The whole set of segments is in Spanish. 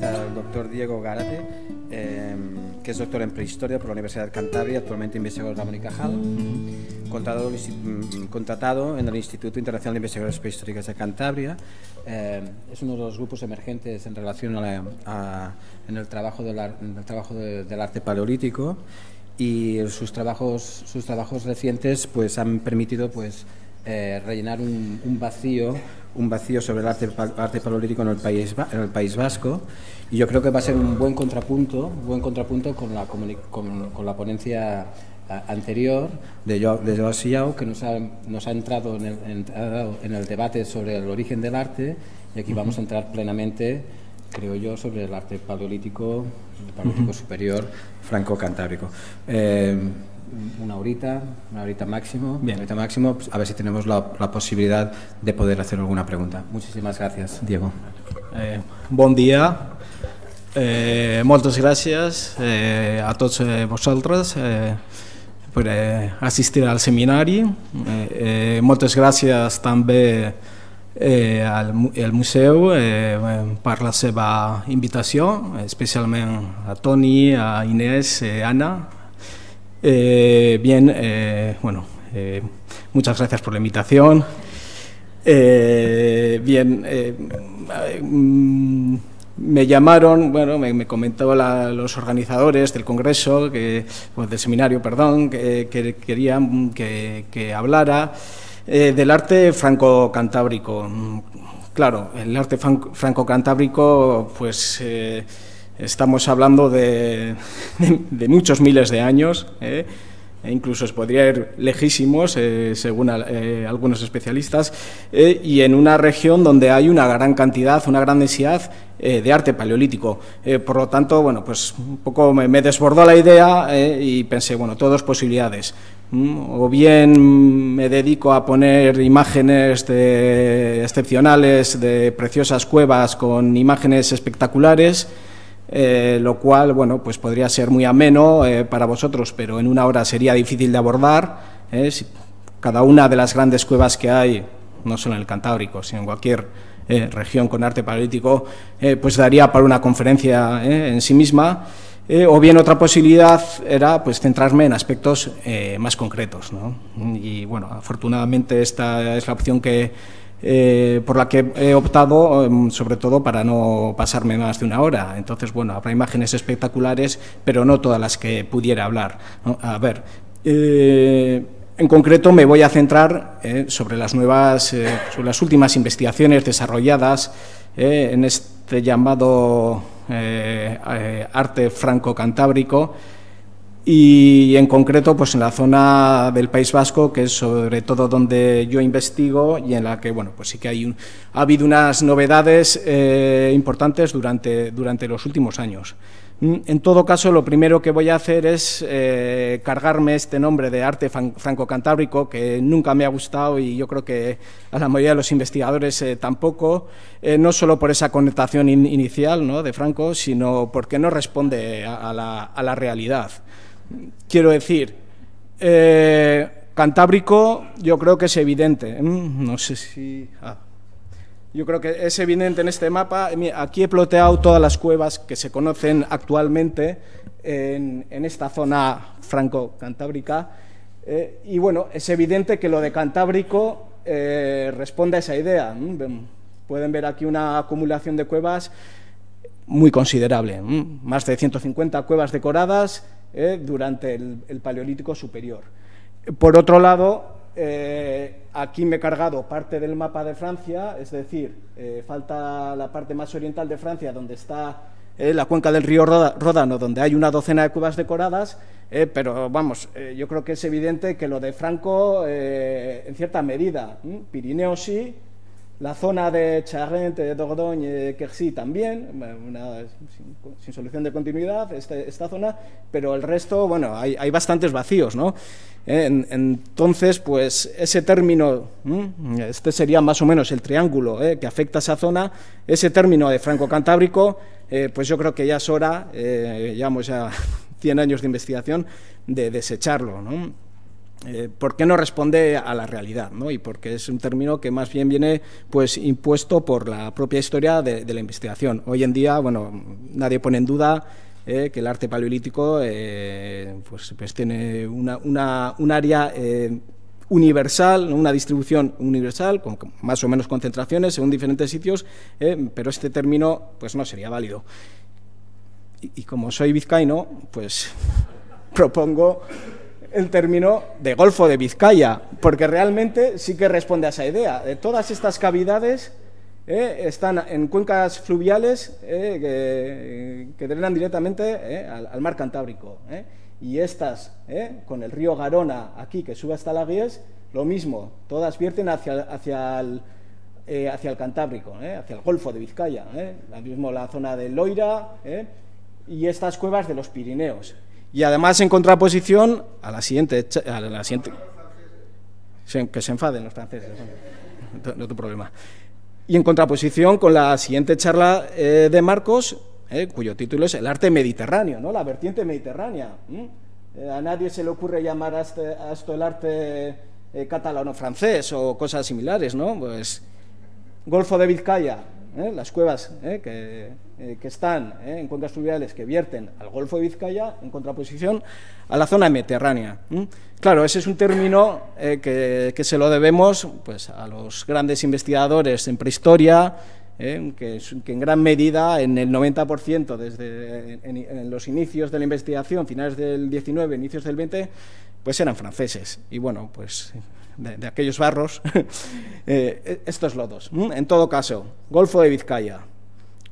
el doctor Diego Gárate, em, que es doctor en prehistoria por la Universidad de Cantabria, actualmente investigador de Ramón y Cajal, contratado, en el Instituto Internacional de Investigadores Prehistóricos de Cantabria. Em, es uno de los grupos emergentes en relación a en el trabajo, del, trabajo del arte paleolítico y sus trabajos, sus trabajos recientes pues, han permitido pues, eh, rellenar un, vacío un vacío sobre el arte, paleolítico en el, país, en el País Vasco y yo creo que va a ser un buen contrapunto buen contrapunto con la, con, la ponencia anterior de, de Joao que nos ha, entrado en el, debate sobre el origen del arte y aquí vamos a entrar plenamente creo yo, sobre el arte paleolítico, superior franco-cantábrico. Eh, una horita, una horita máximo, Bien. una horita máximo, a ver si tenemos la, la, posibilidad de poder hacer alguna pregunta. Muchísimas gracias, Diego. Eh, bon dia, eh, moltes gràcies eh, a tots eh, vosaltres eh, per eh, assistir al seminari. Eh, eh, moltes gràcies també eh, al, al museu eh, per la seva invitació, especialment a Toni, a Inés, a eh, Anna, Eh, bien, eh, bueno, eh, muchas gracias por la invitación. bien, mm, me llamaron, bueno, me, comentó los organizadores del congreso, que, pues, del seminario, perdón, que, querían que, que hablara del arte franco-cantábrico. Claro, el arte franco-cantábrico, pues Estamos hablando de, muchos miles de años, ¿eh? e incluso podría ir lejísimos, eh, según eh, algunos especialistas, y en una región donde hay una gran cantidad, una gran densidad de arte paleolítico. por lo tanto, bueno, pues un poco me, desbordó la idea y pensé, bueno, todas posibilidades. Mm, o bien me dedico a poner imágenes de, excepcionales de preciosas cuevas con imágenes espectaculares, eh, lo cual, bueno, pues podría ser muy ameno eh, para vosotros, pero en una hora sería difícil de abordar. Eh, cada una de las grandes cuevas que hay, no solo en el Cantábrico, sino en cualquier región con arte paralítico, pues daría para una conferencia en sí misma. o bien otra posibilidad era pues, centrarme en aspectos más concretos. Y bueno, afortunadamente esta es la opción que, eh, por la que he optado em, sobre todo para no pasarme más de una hora. Entonces, bueno, habrá imágenes espectaculares, pero no todas las que pudiera hablar. A ver. Eh, en concreto me voy a centrar eh, sobre las nuevas, las últimas investigaciones desarrolladas en este llamado arte franco-cantábrico, y en concreto pues en la zona del País Vasco, que es sobre todo donde yo investigo y en la que bueno, pues sí que hay un, ha habido unas novedades eh, importantes durante, durante los últimos años. Mm, en todo caso, lo primero que voy a hacer es eh, cargarme este nombre de arte franco-cantábrico, que nunca me ha gustado y yo creo que a la mayoría de los investigadores eh, tampoco, no solo por esa conectación inicial de Franco, sino porque no responde a la realidad. Quiero decir, eh, Cantábrico yo creo que es evidente. Mm, no sé si... Ah. Yo creo que es evidente en este mapa. Aquí he ploteado todas las cuevas que se conocen actualmente en, esta zona franco-cantábrica. Eh, y bueno, es evidente que lo de Cantábrico eh, responde a esa idea. Pueden ver aquí una acumulación de cuevas muy considerable, más de 150 cuevas decoradas eh, durante el, Paleolítico Superior. Por otro lado, eh, aquí me he cargado parte del mapa de Francia, es decir, eh, falta la parte más oriental de Francia, donde está la cuenca del río Ródano, donde hay una docena de cuevas decoradas, pero vamos, yo creo que es evidente que lo de Franco, en cierta medida, Pirineo sí, la zona de Charente, de Dordogne, Quercy también, sin, solución de continuidad este, esta, zona, pero el resto, bueno, hay, hay bastantes vacíos, ¿no? Eh, entonces, pues ese término, este sería más o menos el triángulo ¿eh? que afecta a esa zona, ese término de Franco-Cantábrico, eh, pues yo creo que ya es hora, llevamos ya 100 años de investigación, de desecharlo, ¿no? eh, porque no responde a la realidad, ¿no? y porque es un término que más bien viene pues, impuesto por la propia historia de, la investigación. Hoy en día, bueno, nadie pone en duda eh, que el arte paleolítico eh, pues, pues, tiene una, un área eh, universal, una distribución universal, con más o menos concentraciones según diferentes sitios, pero este término pues, no sería válido. Y, y como soy vizcaíno, pues propongo el término de Golfo de Vizcaya, porque realmente sí que responde a esa idea. todas estas cavidades eh, están en cuencas fluviales eh, que, drenan directamente eh, al, mar Cantábrico. Y estas, con el río Garona aquí que sube hasta la Guies, lo mismo, todas vierten hacia, hacia, el, hacia el Cantábrico, hacia el Golfo de Vizcaya, La mismo la zona de Loira y estas cuevas de los Pirineos. Y además en contraposición a la siguiente... que se enfaden los franceses, no, tu problema. Y en contraposición con la siguiente charla eh, de Marcos, eh, cuyo título es El arte mediterráneo, ¿no? la vertiente mediterránea. Eh, a nadie se le ocurre llamar a, este, esto el arte catalano-francés o cosas similares, ¿no? Pues Golfo de Vizcaya, las cuevas que eh, que están eh, en cuencas fluviales que vierten al Golfo de Vizcaya en contraposición a la zona mediterránea. Claro, ese es un término eh, que, se lo debemos pues, a los grandes investigadores en prehistoria, que, en gran medida, en el 90% desde en, los inicios de la investigación, finales del 19, inicios del 20, pues eran franceses. Y bueno, pues de, aquellos barros, estos lodos. En todo caso, Golfo de Vizcaya.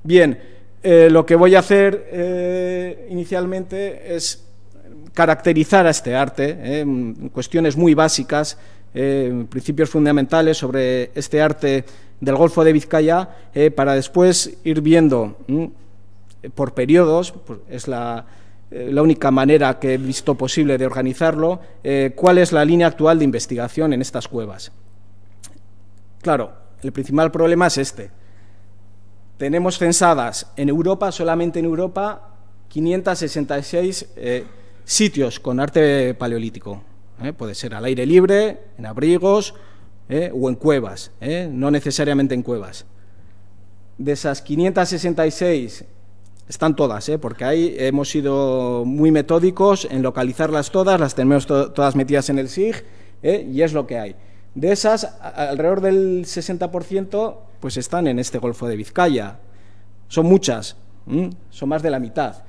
Bien, eh, lo que voy a hacer eh, inicialmente es caracterizar a este arte, eh, cuestiones muy básicas, principios fundamentales sobre este arte del Golfo de Vizcaya, para después ir viendo mm, por periodos, pues, es la, única manera que he visto posible de organizarlo, cuál es la línea actual de investigación en estas cuevas. Claro, el principal problema es este tenemos censadas en Europa, solamente en Europa, 566 eh, sitios con arte paleolítico. Eh, puede ser al aire libre, en abrigos eh, o en cuevas, no necesariamente en cuevas. De esas 566 están todas, porque ahí hemos sido muy metódicos en localizarlas todas, las tenemos todas metidas en el SIG y es lo que hay. De esas, alrededor del 60% pues están en este Golfo de Vizcaya. Son muchas, son más de la mitad.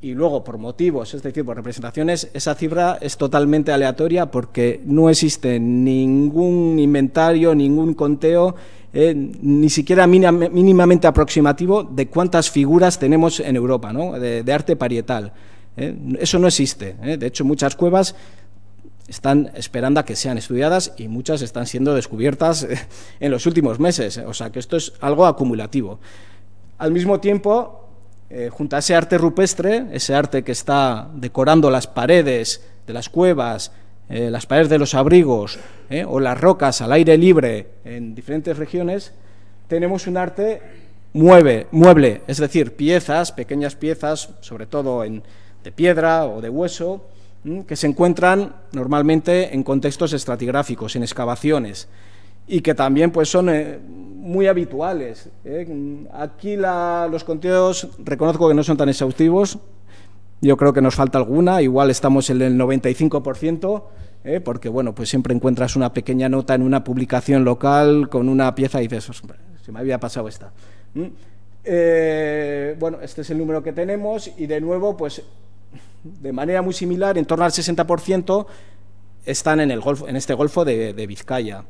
Y luego, por motivos, es decir, por representaciones, esa cifra es totalmente aleatoria porque no existe ningún inventario, ningún conteo, eh, ni siquiera mínimamente aproximativo de cuántas figuras tenemos en Europa, ¿no? de, arte parietal. ¿eh? Eso no existe. ¿eh? De hecho, muchas cuevas están esperando a que sean estudiadas y muchas están siendo descubiertas eh, en los últimos meses. O sea que esto es algo acumulativo. Al mismo tiempo, eh, junto a ese arte rupestre, ese arte que está decorando las paredes de las cuevas, eh, las paredes de los abrigos o las rocas al aire libre en diferentes regiones, tenemos un arte mueve, mueble, es decir, piezas, pequeñas piezas, sobre todo de piedra o de hueso, que se encuentran normalmente en contextos estratigráficos, en excavaciones, y que también pues, son eh, muy habituales. ¿eh? Aquí los contenidos, reconozco que no son tan exhaustivos, yo creo que nos falta alguna, igual estamos en el 95%, ¿eh? porque bueno, pues siempre encuentras una pequeña nota en una publicación local con una pieza y dices, se me había pasado esta. bueno, este es el número que tenemos y de nuevo, pues de manera muy similar, en torno al 60%, están en, el golfo, en este golfo de, Vizcaya.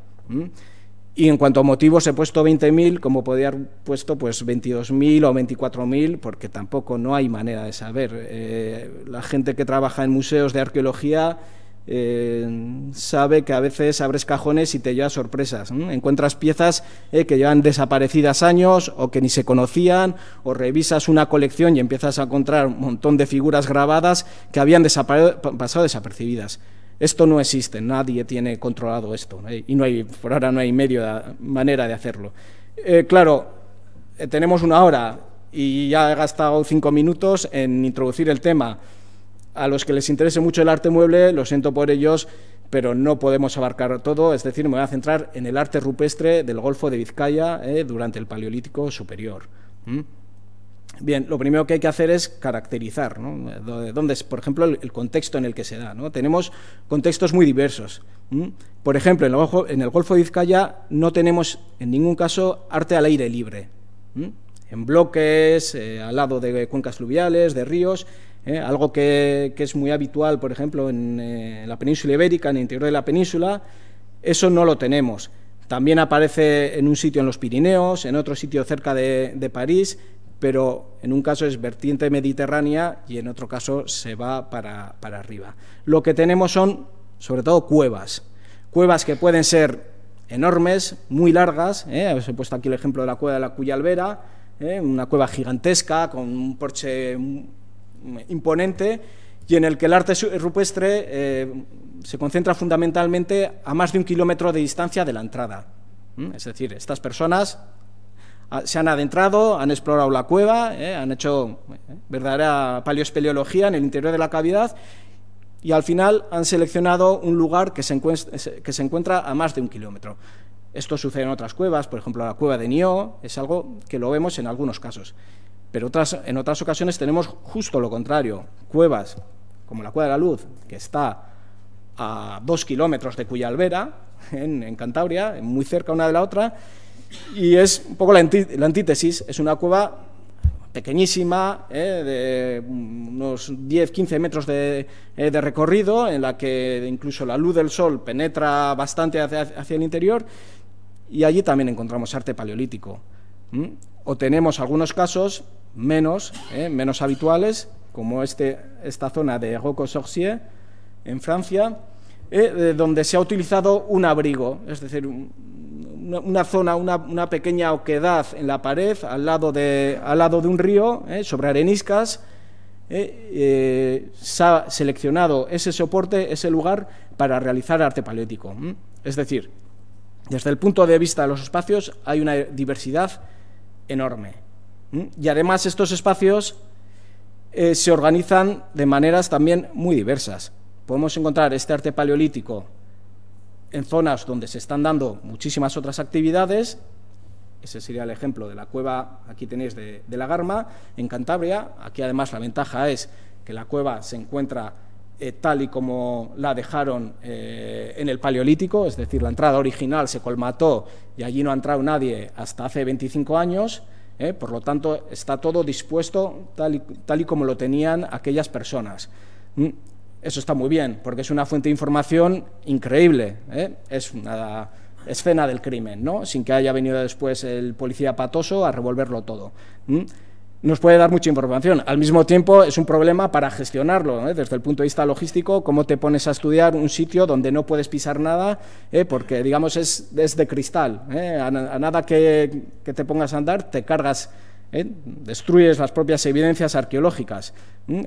Y en cuanto a motivos, he puesto 20.000, como podría haber puesto pues 22.000 o 24.000, porque tampoco no hay manera de saber. Eh, la gente que trabaja en museos de arqueología eh, sabe que a veces abres cajones y te llevas sorpresas. Encuentras piezas eh, que llevan desaparecidas años o que ni se conocían, o revisas una colección y empiezas a encontrar un montón de figuras grabadas que habían pasado desapercibidas. Esto no existe, nadie tiene controlado esto y no hay, por ahora no hay medio ah, manera de hacerlo. Eh, claro, tenemos una hora y ya he gastado cinco minutos en introducir el tema. A los que les interese mucho el arte mueble, lo siento por ellos, pero no podemos abarcar todo, es decir, me voy a centrar en el arte rupestre del Golfo de Vizcaya eh, durante el Paleolítico Superior. Bien, lo primero que hay que hacer es caracterizar, ¿no? ¿Dónde es, por ejemplo, el, contexto en el que se da? ¿no? Tenemos contextos muy diversos. Por ejemplo, en el, Golfo, de Vizcaya no tenemos en ningún caso arte al aire libre. En bloques, eh, al lado de cuencas fluviales, de ríos, ¿eh? algo que, es muy habitual, por ejemplo, eh, en, la península ibérica, en el interior de la península, eso no lo tenemos. También aparece en un sitio en los Pirineos, en otro sitio cerca de, París, pero en un caso es vertiente mediterránea y en otro caso se va para, arriba. Lo que tenemos son, sobre todo, cuevas. Cuevas que pueden ser enormes, muy largas. ¿eh? os he puesto aquí el ejemplo de la cueva de la Albera, una cueva gigantesca con un porche imponente y en el que el arte rupestre eh, se concentra fundamentalmente a más de un kilómetro de distancia de la entrada. Es decir, estas personas ah, se han adentrado, han explorado la cueva, eh, han hecho eh, verdadera paleoespeleología en el interior de la cavidad y al final han seleccionado un lugar que se, que se encuentra a más de un kilómetro. Esto sucede en otras cuevas, por ejemplo la cueva de Nio, es algo que lo vemos en algunos casos. Pero otras, en otras ocasiones tenemos justo lo contrario, cuevas como la Cueva de la Luz, que está a dos kilómetros de Cuyalvera, en, en Cantabria, muy cerca una de la otra, y es un poco la, antítesis, es una cueva pequeñísima, eh, de unos 10-15 metros eh, de, recorrido, en la que incluso la luz del sol penetra bastante hacia, el interior, y allí también encontramos arte paleolítico. O tenemos algunos casos eh, menos, habituales, como este, esta zona de Rocco-Sorcier, en Francia, eh, donde se ha utilizado un abrigo, es decir, una, zona, una, pequeña oquedad en la pared, al lado de, al lado de un río, eh, sobre areniscas, se ha seleccionado ese soporte, ese lugar, para realizar arte palético. Es decir, desde el punto de vista de los espacios hay una diversidad enorme. Y además estos espacios eh, se organizan de maneras también muy diversas. Podemos encontrar este arte paleolítico en zonas donde se están dando muchísimas otras actividades. Ese sería el ejemplo de la cueva, aquí tenéis, de, la Garma, en Cantabria. Aquí además la ventaja es que la cueva se encuentra eh, tal y como la dejaron eh, en el Paleolítico, es decir, la entrada original se colmató y allí no ha entrado nadie hasta hace 25 años. ¿eh? por lo tanto, está todo dispuesto tal y, tal y como lo tenían aquellas personas. Mm, eso está muy bien, porque es una fuente de información increíble. ¿eh? Es una escena del crimen, ¿no? sin que haya venido después el policía patoso a revolverlo todo. Mm, nos puede dar mucha información. Al mismo tiempo, es un problema para gestionarlo, desde el punto de vista logístico, cómo te pones a estudiar un sitio donde no puedes pisar nada, ¿eh? porque, digamos, es, de cristal. ¿eh? A, nada que, te pongas a andar, te cargas, ¿eh? destruyes las propias evidencias arqueológicas.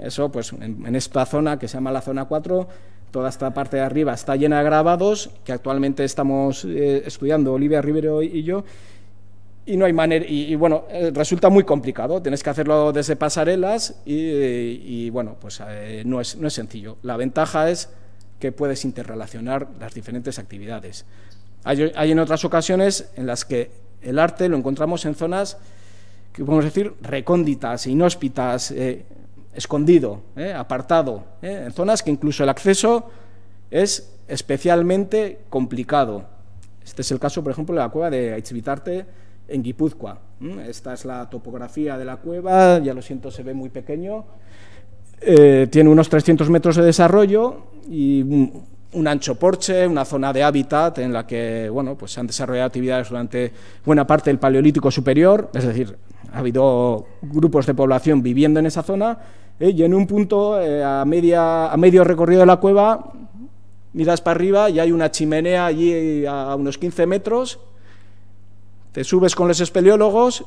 Eso, pues, en, esta zona que se llama la Zona 4, toda esta parte de arriba está llena de grabados, que actualmente estamos estudiando Olivia Rivero y yo, y no hay manera, y, bueno, eh, resulta muy complicado, tienes que hacerlo desde pasarelas y, bueno, pues eh, no, es, no es sencillo. La ventaja es que puedes interrelacionar las diferentes actividades. Hay, en otras ocasiones en las que el arte lo encontramos en zonas que podemos decir recónditas, inhóspitas, eh, escondido, apartado, en zonas que incluso el acceso es especialmente complicado. Este es el caso, por ejemplo, de la cueva de Aixvitarte en Guipúzcoa. Esta es la topografía de la cueva, ya lo siento, se ve muy pequeño. Eh, tiene unos 300 metros de desarrollo y un, ancho porche, una zona de hábitat en la que bueno, pues se han desarrollado actividades durante buena parte del Paleolítico Superior, es decir, ha habido grupos de población viviendo en esa zona, ¿eh? y en un punto, eh, a, media, a medio recorrido de la cueva, miras para arriba y hay una chimenea allí a unos 15 metros te subes con los espeleólogos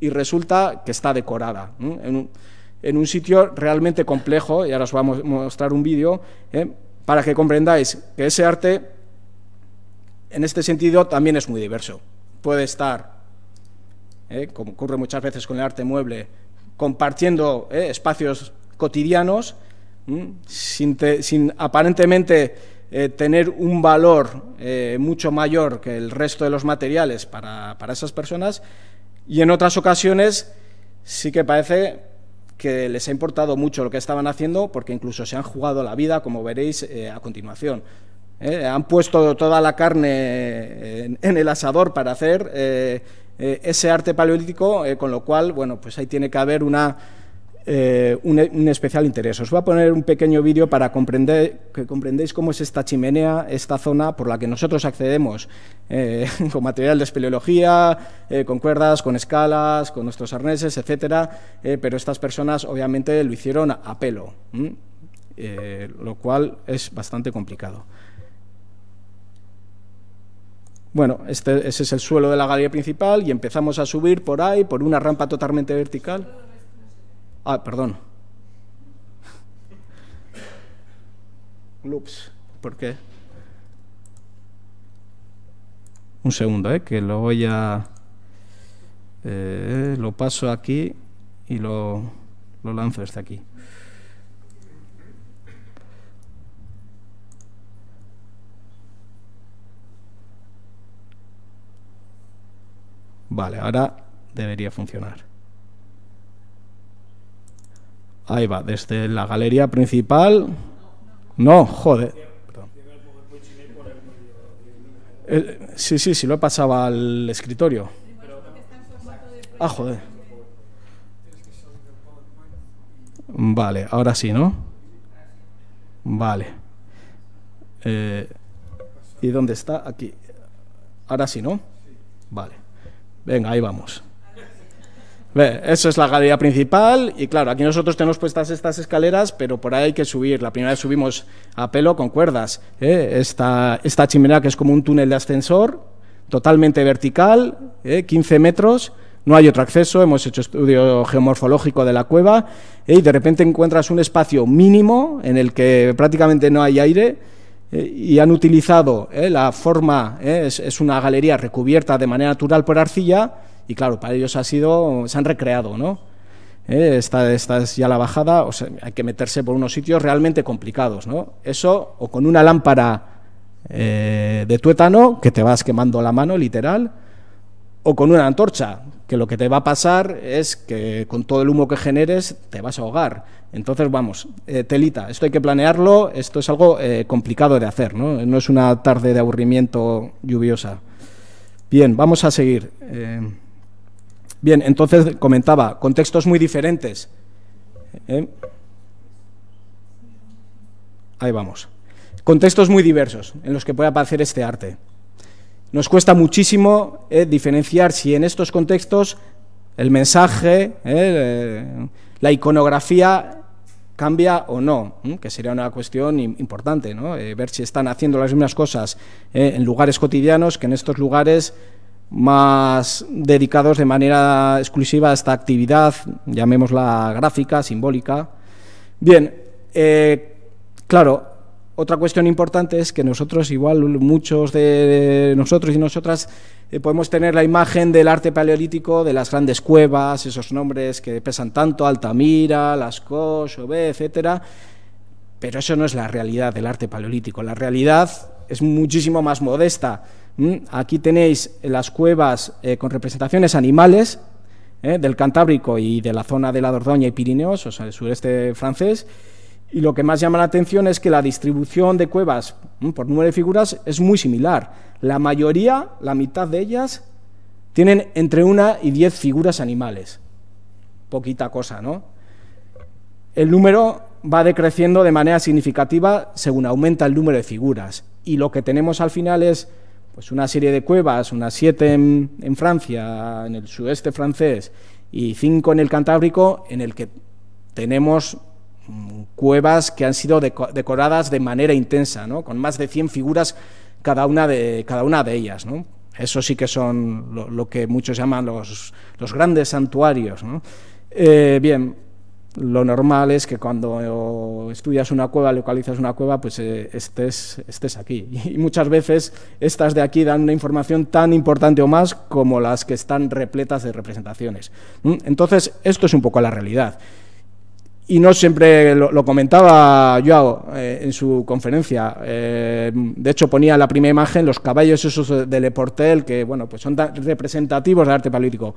y resulta que está decorada. En, un, sitio realmente complejo, y ahora os vamos a mostrar un vídeo, ¿eh? para que comprendáis que ese arte, en este sentido, también es muy diverso. Puede estar, ¿eh? como ocurre muchas veces con el arte mueble, compartiendo ¿eh? espacios cotidianos, sin aparentemente eh, tener un valor eh, mucho mayor que el resto de los materiales para, para esas personas y en otras ocasiones sí que parece que les ha importado mucho lo que estaban haciendo porque incluso se han jugado la vida, como veréis eh, a continuación. han puesto toda la carne en, el asador para hacer ese arte paleolítico, con lo cual, bueno, pues ahí tiene que haber una eh, un, especial interés. Os voy a poner un pequeño vídeo para comprender, que comprendéis cómo es esta chimenea, esta zona por la que nosotros accedemos eh, con material de espeleología, eh, con cuerdas, con escalas, con nuestros arneses, etcétera, pero estas personas obviamente lo hicieron a pelo, lo cual es bastante complicado. Bueno, este, ese es el suelo de la galería principal y empezamos a subir por ahí, por una rampa totalmente vertical. Ah, perdón. Loops. ¿Por qué? Un segundo, ¿eh? que lo voy a... Eh, lo paso aquí y lo, lo lanzo desde aquí. Vale, ahora debería funcionar. Ahí va, desde la galería principal. No, joder. sí, sí, sí, lo he pasado al escritorio. Ah, joder. Vale, ahora sí, ¿no? Vale. Eh, ¿Y dónde está? Aquí. Ahora sí, ¿no? Vale. Venga, ahí vamos. Eso es la galería principal y claro, aquí nosotros tenemos puestas estas escaleras, pero por ahí hay que subir. La primera vez subimos a pelo con cuerdas. ¿eh? Esta, esta chimenea que es como un túnel de ascensor, totalmente vertical, 15 ¿eh? metros, no hay otro acceso, hemos hecho estudio geomorfológico de la cueva ¿eh? y de repente encuentras un espacio mínimo en el que prácticamente no hay aire y han utilizado la forma, es una galería recubierta de manera natural por arcilla y claro, para ellos ha sido, se han recreado, ¿no? Eh, esta, es ya la bajada, o sea, hay que meterse por unos sitios realmente complicados, ¿no? Eso, o con una lámpara eh, de tuétano, que te vas quemando la mano, literal, o con una antorcha, que lo que te va a pasar es que con todo el humo que generes te vas a ahogar. Entonces, vamos, eh, telita, esto hay que planearlo, esto es algo complicado de hacer, ¿no? No es una tarde de aburrimiento lluviosa. Bien, vamos a seguir. Bien, entonces comentaba, contextos muy diferentes. ¿Eh? Ahí vamos. Contextos muy diversos en los que puede aparecer este arte. Nos cuesta muchísimo eh, diferenciar si en estos contextos el mensaje, eh, la iconografía cambia o no, que sería una cuestión importante, ¿no? ver si están haciendo las mismas cosas en lugares cotidianos que en estos lugares más dedicados de manera exclusiva a esta actividad, llamémosla gráfica, simbólica. Bien, eh, claro, otra cuestión importante es que nosotros, igual muchos de nosotros y nosotras, eh, podemos tener la imagen del arte paleolítico, de las grandes cuevas, esos nombres que pesan tanto, Altamira, Lascaux, Chauvet, etcétera, pero eso no es la realidad del arte paleolítico. La realidad es muchísimo más modesta Mm, aquí tenéis las cuevas eh, con representaciones animales eh, del Cantábrico y de la zona de la Dordoña y Pirineos, o sea, el sureste francés. Y lo que más llama la atención es que la distribución de cuevas mm, por número de figuras es muy similar. La mayoría, la mitad de ellas, tienen entre una y diez figuras animales. Poquita cosa, ¿no? El número va decreciendo de manera significativa según aumenta el número de figuras. Y lo que tenemos al final es pues una serie de cuevas, unas siete en, Francia, en el sudeste francés, y cinco en el Cantábrico, en el que tenemos mm, cuevas que han sido decoradas de manera intensa, ¿no? con más de 100 figuras cada una de, cada una de ellas. ¿no? Eso sí que son lo, que muchos llaman los, grandes santuarios. ¿no? Eh, bien, lo normal es que cuando estudias una cueva, localizas una cueva, pues eh, estés, estés aquí. Y muchas veces estas de aquí dan una información tan importante o más como las que están repletas de representaciones. Entonces, esto es un poco la realidad. Y no siempre lo, comentaba Joao eh, en su conferencia. Eh, de hecho, ponía la primera imagen los caballos esos de Leportel, que bueno, pues son representativos del arte paleolítico.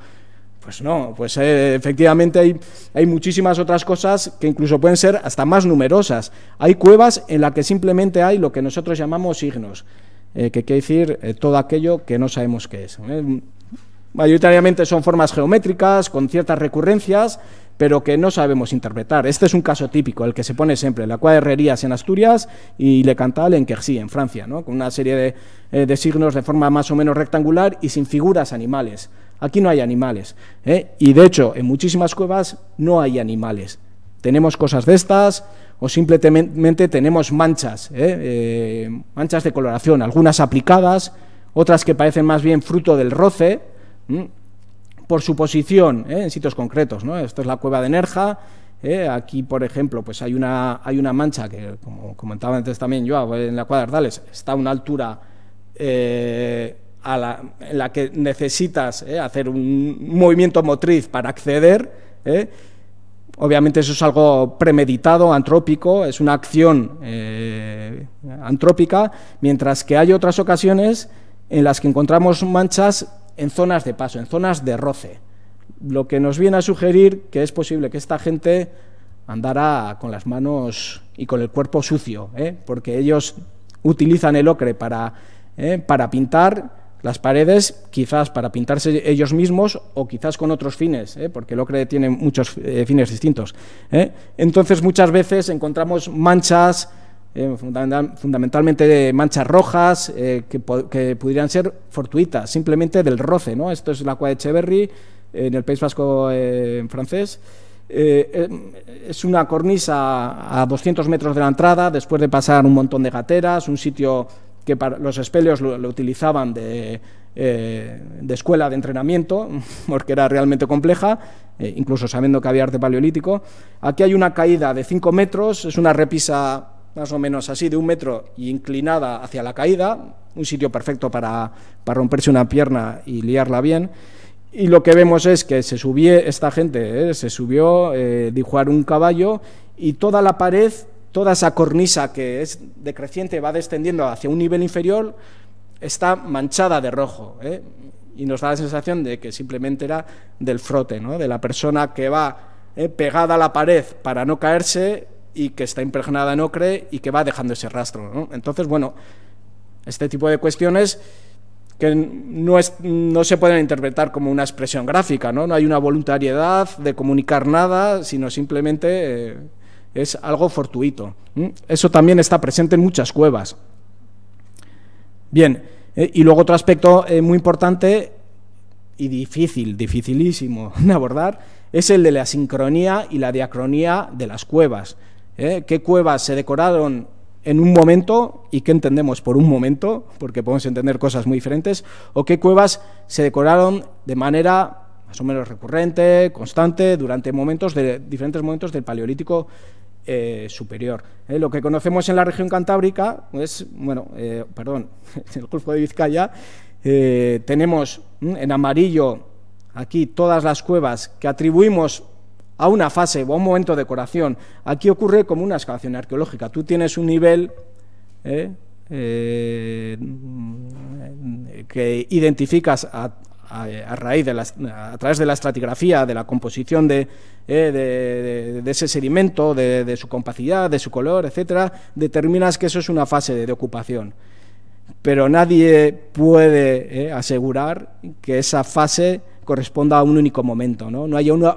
Pues no, pues eh, efectivamente hay, muchísimas otras cosas que incluso pueden ser hasta más numerosas. Hay cuevas en las que simplemente hay lo que nosotros llamamos signos, eh, que quiere decir eh, todo aquello que no sabemos qué es. Mayoritariamente son formas geométricas con ciertas recurrencias, pero que no sabemos interpretar. Este es un caso típico, el que se pone siempre, la cueva de Herrerías en Asturias y Le Cantal en Quercy, en Francia, ¿no? con una serie de signos de forma más o menos rectangular y sin figuras animales. Aquí no hay animales. ¿eh? Y de hecho, en muchísimas cuevas no hay animales. Tenemos cosas de estas o simplemente tenemos manchas, ¿eh? Eh, manchas de coloración, algunas aplicadas, otras que parecen más bien fruto del roce, por suposición, en sitios concretos. Esto es la cueva de Nerja, aquí, por ejemplo, pues hay una, hay una mancha que, como comentaba antes también yo, en la cuadra Ardales, está a una altura a la, en la que necesitas eh, hacer un movimiento motriz para acceder. Eh, obviamente eso es algo premeditado, antrópico, es una acción eh, antrópica, mientras que hay otras ocasiones en las que encontramos manchas en zonas de paso, en zonas de roce, lo que nos viene a sugerir que es posible que esta gente andara con las manos y con el cuerpo sucio, porque ellos utilizan el ocre para, para pintar las paredes, quizás para pintarse ellos mismos o quizás con otros fines, ¿eh? porque el ocre tiene muchos eh, fines distintos. ¿eh? Entonces, muchas veces encontramos manchas, fundamentalmente manchas rojas, que, podrían pudieran ser fortuitas, simplemente del roce. Esto es la Cua de Echeverry en el País Vasco en francés. es una cornisa a 200 metros de la entrada, después de pasar un montón de gateras, un sitio que para, los espeleos lo, utilizaban eh, de, escuela de entrenamiento, porque era realmente compleja, eh, incluso sabiendo que había arte paleolítico. Aquí hay una caída de 5 metros, es una repisa más o menos así, de un metro y inclinada hacia la caída, un sitio perfecto para, romperse una pierna y liarla bien. Y lo que vemos es que se subió esta gente, eh, se subió, dijo un caballo y toda la pared toda esa cornisa que es decreciente, va descendiendo hacia un nivel inferior, está manchada de rojo. ¿eh? Y nos da la sensación de que simplemente era del frote, de la persona que va ¿eh? pegada a la pared para no caerse y que está impregnada en ocre y que va dejando ese rastro. Entonces, bueno, este tipo de cuestiones que no, se pueden interpretar como una expresión gráfica, ¿no? hay una voluntariedad de comunicar nada, sino simplemente... Eh, es algo fortuito. Eso también está presente en muchas cuevas. Bien, eh, y luego otro aspecto eh, muy importante y difícil, dificilísimo de abordar, es el de la sincronía y la diacronía de las cuevas. ¿eh? ¿Qué cuevas se decoraron en un momento y qué entendemos por un momento? Porque podemos entender cosas muy diferentes. ¿O qué cuevas se decoraron de manera más o menos recurrente, constante, durante momentos de, diferentes momentos del Paleolítico eh, superior. Eh, lo que conocemos en la región cantábrica es, pues, bueno, eh, perdón, en el Golfo de Vizcaya, tenemos mm, en amarillo aquí todas las cuevas que atribuimos a una fase o a un momento de decoración, Aquí ocurre como una excavación arqueológica. Tú tienes un nivel mm, que identificas a, a, raíz de a través de la estratigrafía, de la composición de, eh, ese sedimento, de, su compacidad, de su color, etcétera, determinas que eso es una fase de, ocupación. Pero nadie puede eh, asegurar que esa fase corresponda a un único momento, no, no haya una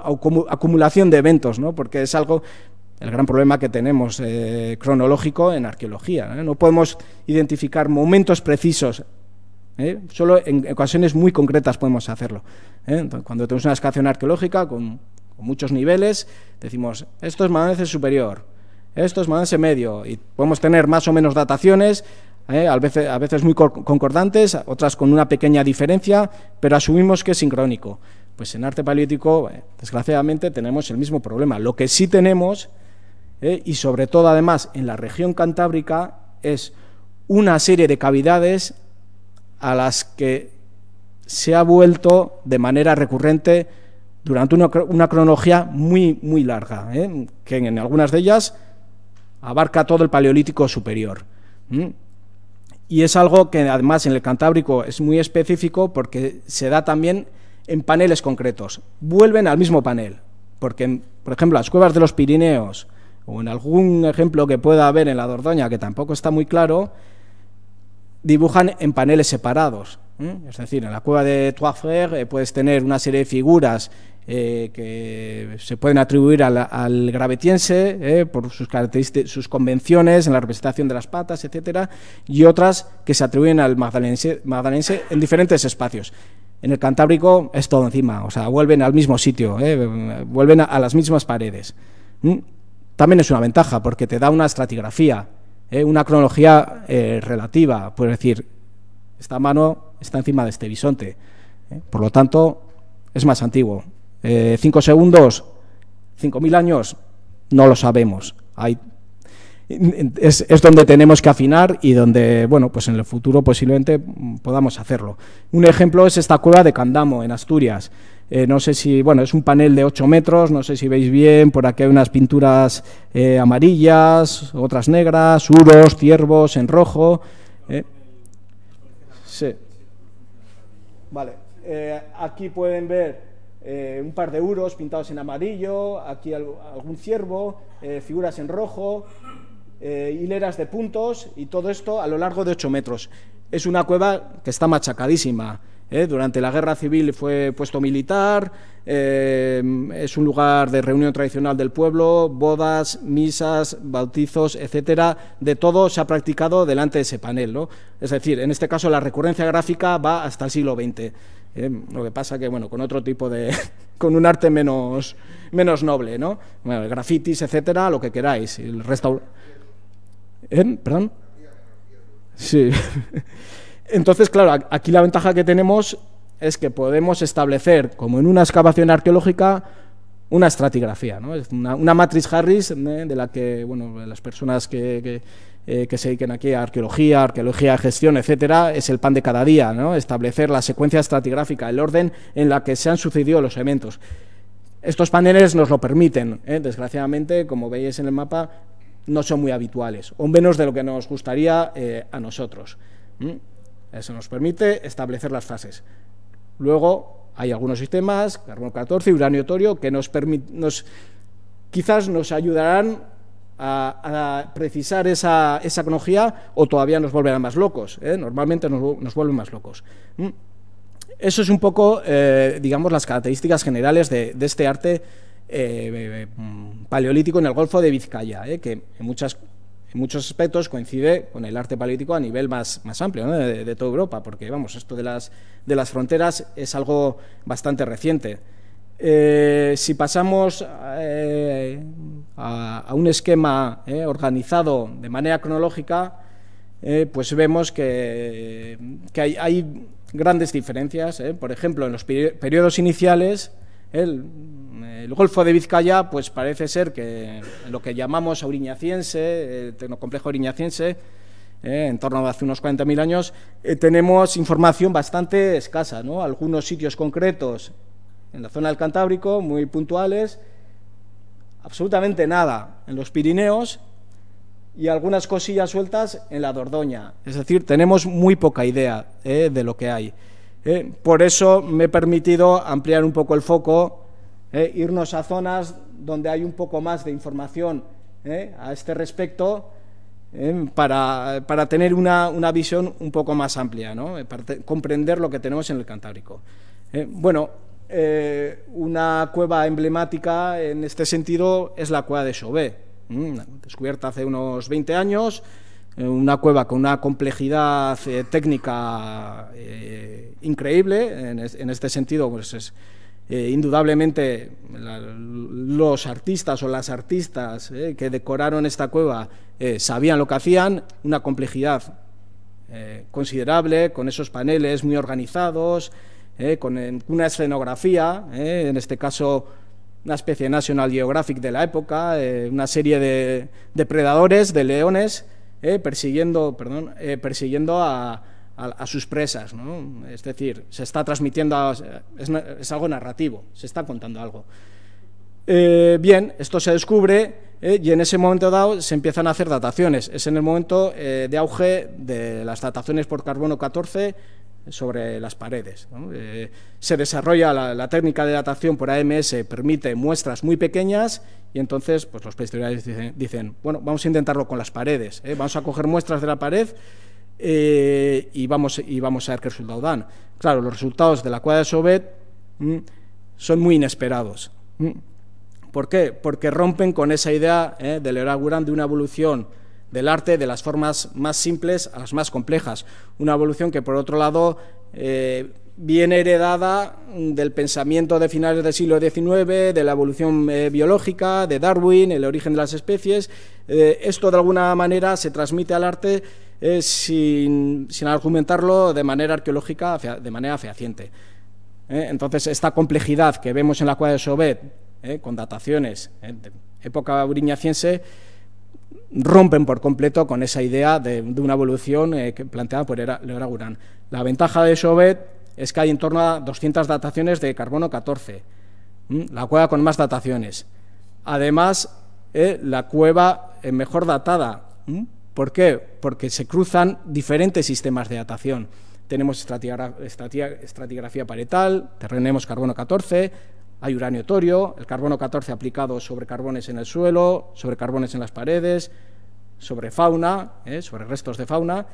acumulación de eventos, porque es algo el gran problema que tenemos eh, cronológico en arqueología. no podemos identificar momentos precisos ¿eh? Solo en ocasiones muy concretas podemos hacerlo. ¿eh? cuando tenemos una excavación arqueológica con, muchos niveles, decimos, esto es Manance superior, esto es ese medio, y podemos tener más o menos dataciones, ¿eh? a, veces, a veces muy concordantes, otras con una pequeña diferencia, pero asumimos que es sincrónico. Pues en arte paleolítico, desgraciadamente, tenemos el mismo problema. Lo que sí tenemos, y sobre todo además en la región cantábrica, es una serie de cavidades a las que se ha vuelto de manera recurrente durante una, cronología muy, muy larga, ¿eh? que en, algunas de ellas abarca todo el Paleolítico Superior. Y es algo que además en el Cantábrico es muy específico porque se da también en paneles concretos. Vuelven al mismo panel, porque, por ejemplo, las cuevas de los Pirineos, o en algún ejemplo que pueda haber en la Dordoña, que tampoco está muy claro, dibujan en paneles separados. Es decir, en la cueva de Trois Frères eh, puedes tener una serie de figuras eh, que se pueden atribuir al, gravetiense eh, por sus, características, sus convenciones en la representación de las patas, etc., y otras que se atribuyen al magdalense, en diferentes espacios. En el Cantábrico es todo encima, o sea, vuelven al mismo sitio, vuelven a, las mismas paredes. También es una ventaja porque te da una estratigrafía eh, una cronología eh, relativa, pues decir, esta mano está encima de este bisonte, eh. por lo tanto es más antiguo. cinco segundos, cinco mil años, no lo sabemos. es, es, donde tenemos que afinar y donde, bueno, pues en el futuro posiblemente mm, podamos hacerlo. Un ejemplo es esta cueva de Candamo en Asturias. Eh, no sé si, bueno, es un panel de 8 metros, no sé si veis bien, por aquí hay unas pinturas eh, amarillas, otras negras, uros, ciervos en rojo. Eh. Sí. Vale, aquí pueden ver un par de uros pintados en amarillo, aquí algún ciervo, figuras en rojo, hileras de puntos y todo esto a lo largo de 8 metros. Es una cueva que está machacadísima ¿eh? durante la guerra civil fue puesto militar, eh, es un lugar de reunión tradicional del pueblo, bodas, misas, bautizos, etcétera. De todo se ha practicado delante de ese panel. ¿no? Es decir, en este caso la recurrencia gráfica va hasta el siglo XX. ¿eh? lo que pasa que, bueno, con otro tipo de... con un arte menos, menos noble, ¿no? Bueno, grafitis, etcétera, lo que queráis. El restaur... ¿Eh? ¿Perdón? Sí. Entonces, claro, aquí la ventaja que tenemos es que podemos establecer, como en una excavación arqueológica, una estratigrafía, ¿no? una, matriz Harris ¿eh? de la que bueno, las personas eh, que, se dediquen aquí a arqueología, arqueología, gestión, etcétera, es el pan de cada día, establecer la secuencia estratigráfica, el orden en la que se han sucedido los eventos. Estos paneles nos lo permiten, ¿eh? desgraciadamente, como veis en el mapa, no son muy habituales, o menos de lo que nos gustaría a nosotros. Eso nos permite establecer las fases. Luego hay algunos sistemas, carbono 14, uranio torio, que nos, quizás nos ayudarán a, precisar esa, esa o todavía nos volverán más locos. ¿eh? Normalmente nos, vuelven más locos. ¿Mm? Eso es un poco, eh, digamos, las características generales de, este arte eh, mm, paleolítico en el Golfo de Vizcaya, que en muchas en muchos aspectos coincide con el arte político a nivel más, más amplio de, toda Europa, porque vamos, esto de las, de las fronteras es algo bastante reciente. Eh, si pasamos eh, a, un esquema eh, organizado de manera cronológica, pues vemos que, hay, hay, grandes diferencias. Por ejemplo, en los periodos iniciales, el, el Golfo de Vizcaya, pues parece ser que lo que llamamos auriñaciense, el tecnocomplejo auriñaciense, eh, en torno a hace unos 40.000 años, eh, tenemos información bastante escasa, ¿no? Algunos sitios concretos en la zona del Cantábrico, muy puntuales, absolutamente nada en los Pirineos y algunas cosillas sueltas en la Dordoña. Es decir, tenemos muy poca idea eh, de lo que hay. por eso me he permitido ampliar un poco el foco eh, irnos a zonas donde hay un poco más de información eh, a este respecto eh, para, tener una, visión un poco más amplia, para comprender lo que tenemos en el Cantábrico. bueno, una cueva emblemática en este sentido es la cueva de Chauvet, mm, descubierta hace unos 20 años, una cueva con una complejidad técnica increíble, en, en, este sentido pues es eh, indudablemente los artistas o las artistas eh, que decoraron esta cueva eh, sabían lo que hacían, una complejidad considerable, con esos paneles muy organizados, con una escenografía, en este caso una especie de National Geographic de la época, una serie de depredadores, de leones, persiguiendo, perdón, persiguiendo a, a, sus presas. Es decir, se está transmitiendo, es, algo narrativo, se está contando algo. Eh, bien, esto se descubre eh, y en ese momento dado se empiezan a hacer dataciones. Es en el momento eh, de auge de las dataciones por carbono 14 sobre las paredes. se desarrolla la, técnica de datación por AMS, permite muestras muy pequeñas y entonces pues, los prehistoriadores dicen, bueno, vamos a intentarlo con las paredes, vamos a coger muestras de la pared eh, y, vamos, y vamos a ver qué resultado dan. Claro, los resultados de la cuadra de mm, son muy inesperados. Mm. ¿Por qué? Porque rompen con esa idea eh, del de de una evolución del arte de las formas más simples a las más complejas. Una evolución que, por otro lado, eh, viene heredada del pensamiento de finales del siglo XIX, de la evolución biológica, de Darwin, el origen de las especies. esto, de alguna manera, se transmite al arte sin, argumentarlo de manera arqueológica, de manera fehaciente. ¿eh? entonces, esta complejidad que vemos en la cueva de Sobet, ¿eh? con dataciones ¿eh? de época uriñaciense, rompen por completo con esa idea de, una evolución planteada por Leora Gurán. La ventaja de Sobet es que hay en torno a 200 dataciones de carbono 14, la cueva con más dataciones. Además, la cueva mejor datada, ¿Por qué? Porque se cruzan diferentes sistemas de datación. Tenemos estratigrafía paretal, tenemos carbono 14, hay uranio torio, el carbono 14 aplicado sobre carbones en el suelo, sobre carbones en las paredes, sobre fauna, ¿eh? sobre restos de fauna.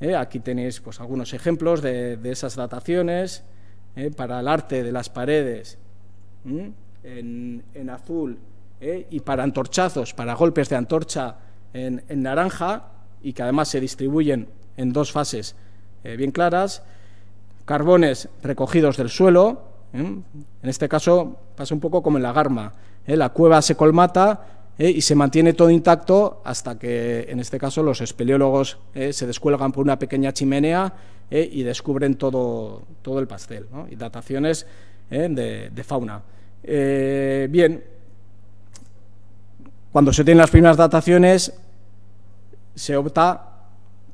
¿eh? Aquí tenéis pues, algunos ejemplos de, esas dataciones ¿eh? para el arte de las paredes en, azul y para antorchazos, para golpes de antorcha en, naranja y que además se distribuyen en dos fases eh, bien claras, carbones recogidos del suelo, ¿eh? en este caso pasa un poco como en la garma, ¿eh? la cueva se colmata y se mantiene todo intacto hasta que, en este caso, los espeleólogos se descuelgan por una pequeña chimenea y descubren todo, todo el pastel, y dataciones de, de, fauna. bien, cuando se tienen las primeras dataciones, se opta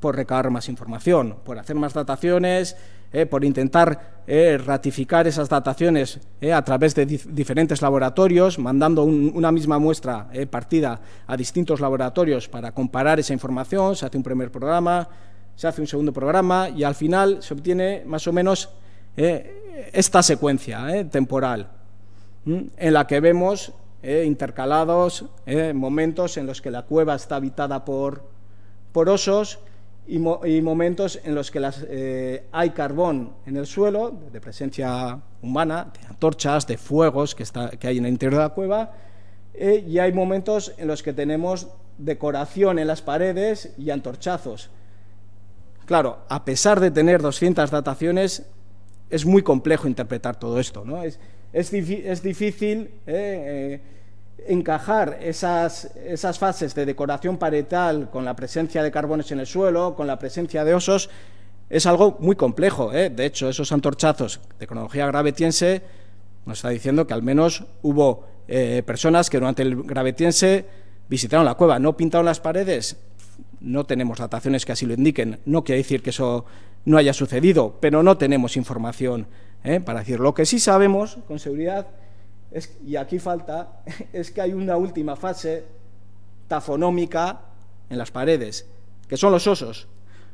por recabar más información, por hacer más dataciones, eh, por intentar eh, ratificar esas dataciones eh, a través de diferentes laboratorios, mandando una misma muestra partida a distintos laboratorios para comparar esa información, se hace un primer programa, se hace un segundo programa y al final se obtiene más o menos esta secuencia temporal en la que vemos eh, intercalados, eh, momentos en los que la cueva está habitada por, por osos y, momentos en los que eh, hay carbón en el suelo, de presencia humana, de antorchas, de fuegos que, hay en el interior de la cueva, y hay momentos en los que tenemos decoración en las paredes y antorchazos. Claro, a pesar de tener 200 dataciones, es muy complejo interpretar todo esto. ¿no? es, difícil eh, eh, encajar esas, fases de decoración paretal con la presencia de carbones en el suelo, con la presencia de osos, es algo muy complejo. Eh. De hecho, esos antorchazos de cronología gravetiense nos está diciendo que al menos hubo personas que durante el gravetiense visitaron la cueva, no pintaron las paredes. No tenemos dataciones que así lo indiquen. No quiere decir que eso no haya sucedido, pero no tenemos información ¿eh? para decir lo que sí sabemos con seguridad, y aquí falta, es que hay una última fase tafonómica en las paredes, que son los osos.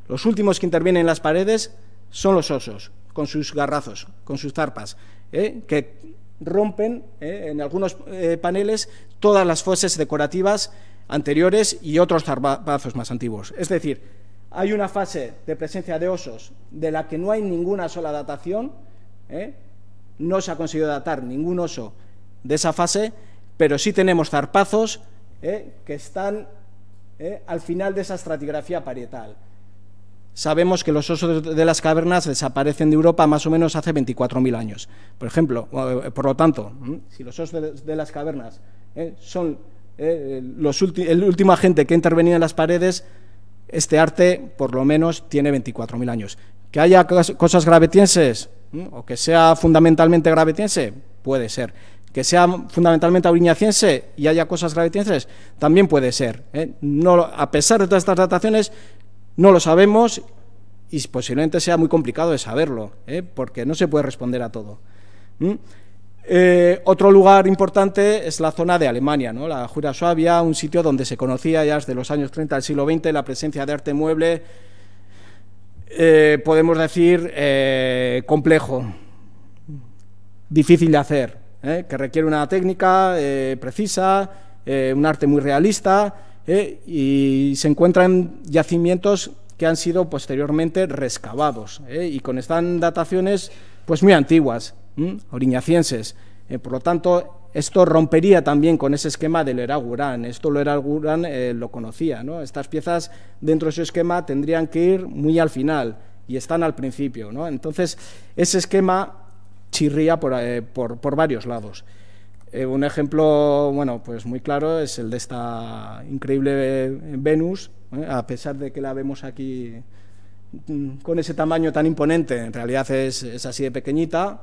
Los últimos que intervienen en las paredes son los osos, con sus garrazos, con sus zarpas, ¿eh? que rompen ¿eh? en algunos paneles todas las fases decorativas anteriores y otros zarpazos más antiguos. Es decir, hay una fase de presencia de osos de la que no hay ninguna sola datación, ¿eh? No se ha conseguido datar ningún oso de esa fase, pero sí tenemos zarpazos ¿eh? que están ¿eh? al final de esa estratigrafía parietal. Sabemos que los osos de las cavernas desaparecen de Europa más o menos hace 24.000 años. Por ejemplo, por lo tanto, si los osos de las cavernas son el último agente que ha intervenido en las paredes, este arte por lo menos tiene 24.000 años. ¿Que haya cosas gravetienses? o que sea fundamentalmente gravetiense, puede ser. Que sea fundamentalmente auriñaciense y haya cosas gravetienses, también puede ser. ¿eh? No, a pesar de todas estas dataciones, no lo sabemos y posiblemente sea muy complicado de saberlo, ¿eh? porque no se puede responder a todo. Eh, otro lugar importante es la zona de Alemania, ¿no? la Jura Suabia, un sitio donde se conocía ya desde los años 30 del siglo XX la presencia de arte mueble eh, podemos decir, eh, complejo, difícil de hacer, eh, que requiere una técnica precisa, un arte muy realista, y se encuentran yacimientos que han sido posteriormente rescavados y con estas dataciones pues muy antiguas, oriñacienses. por lo tanto, esto rompería también con ese esquema del Eragurán, Esto lo Eragurán eh, lo conocía. ¿no? Estas piezas dentro de su esquema tendrían que ir muy al final y están al principio. ¿no? Entonces, ese esquema chirría por, eh, varios lados. Eh, un ejemplo bueno, pues muy claro es el de esta increíble Venus, a pesar de que la vemos aquí mm, con ese tamaño tan imponente, en realidad es, es así de pequeñita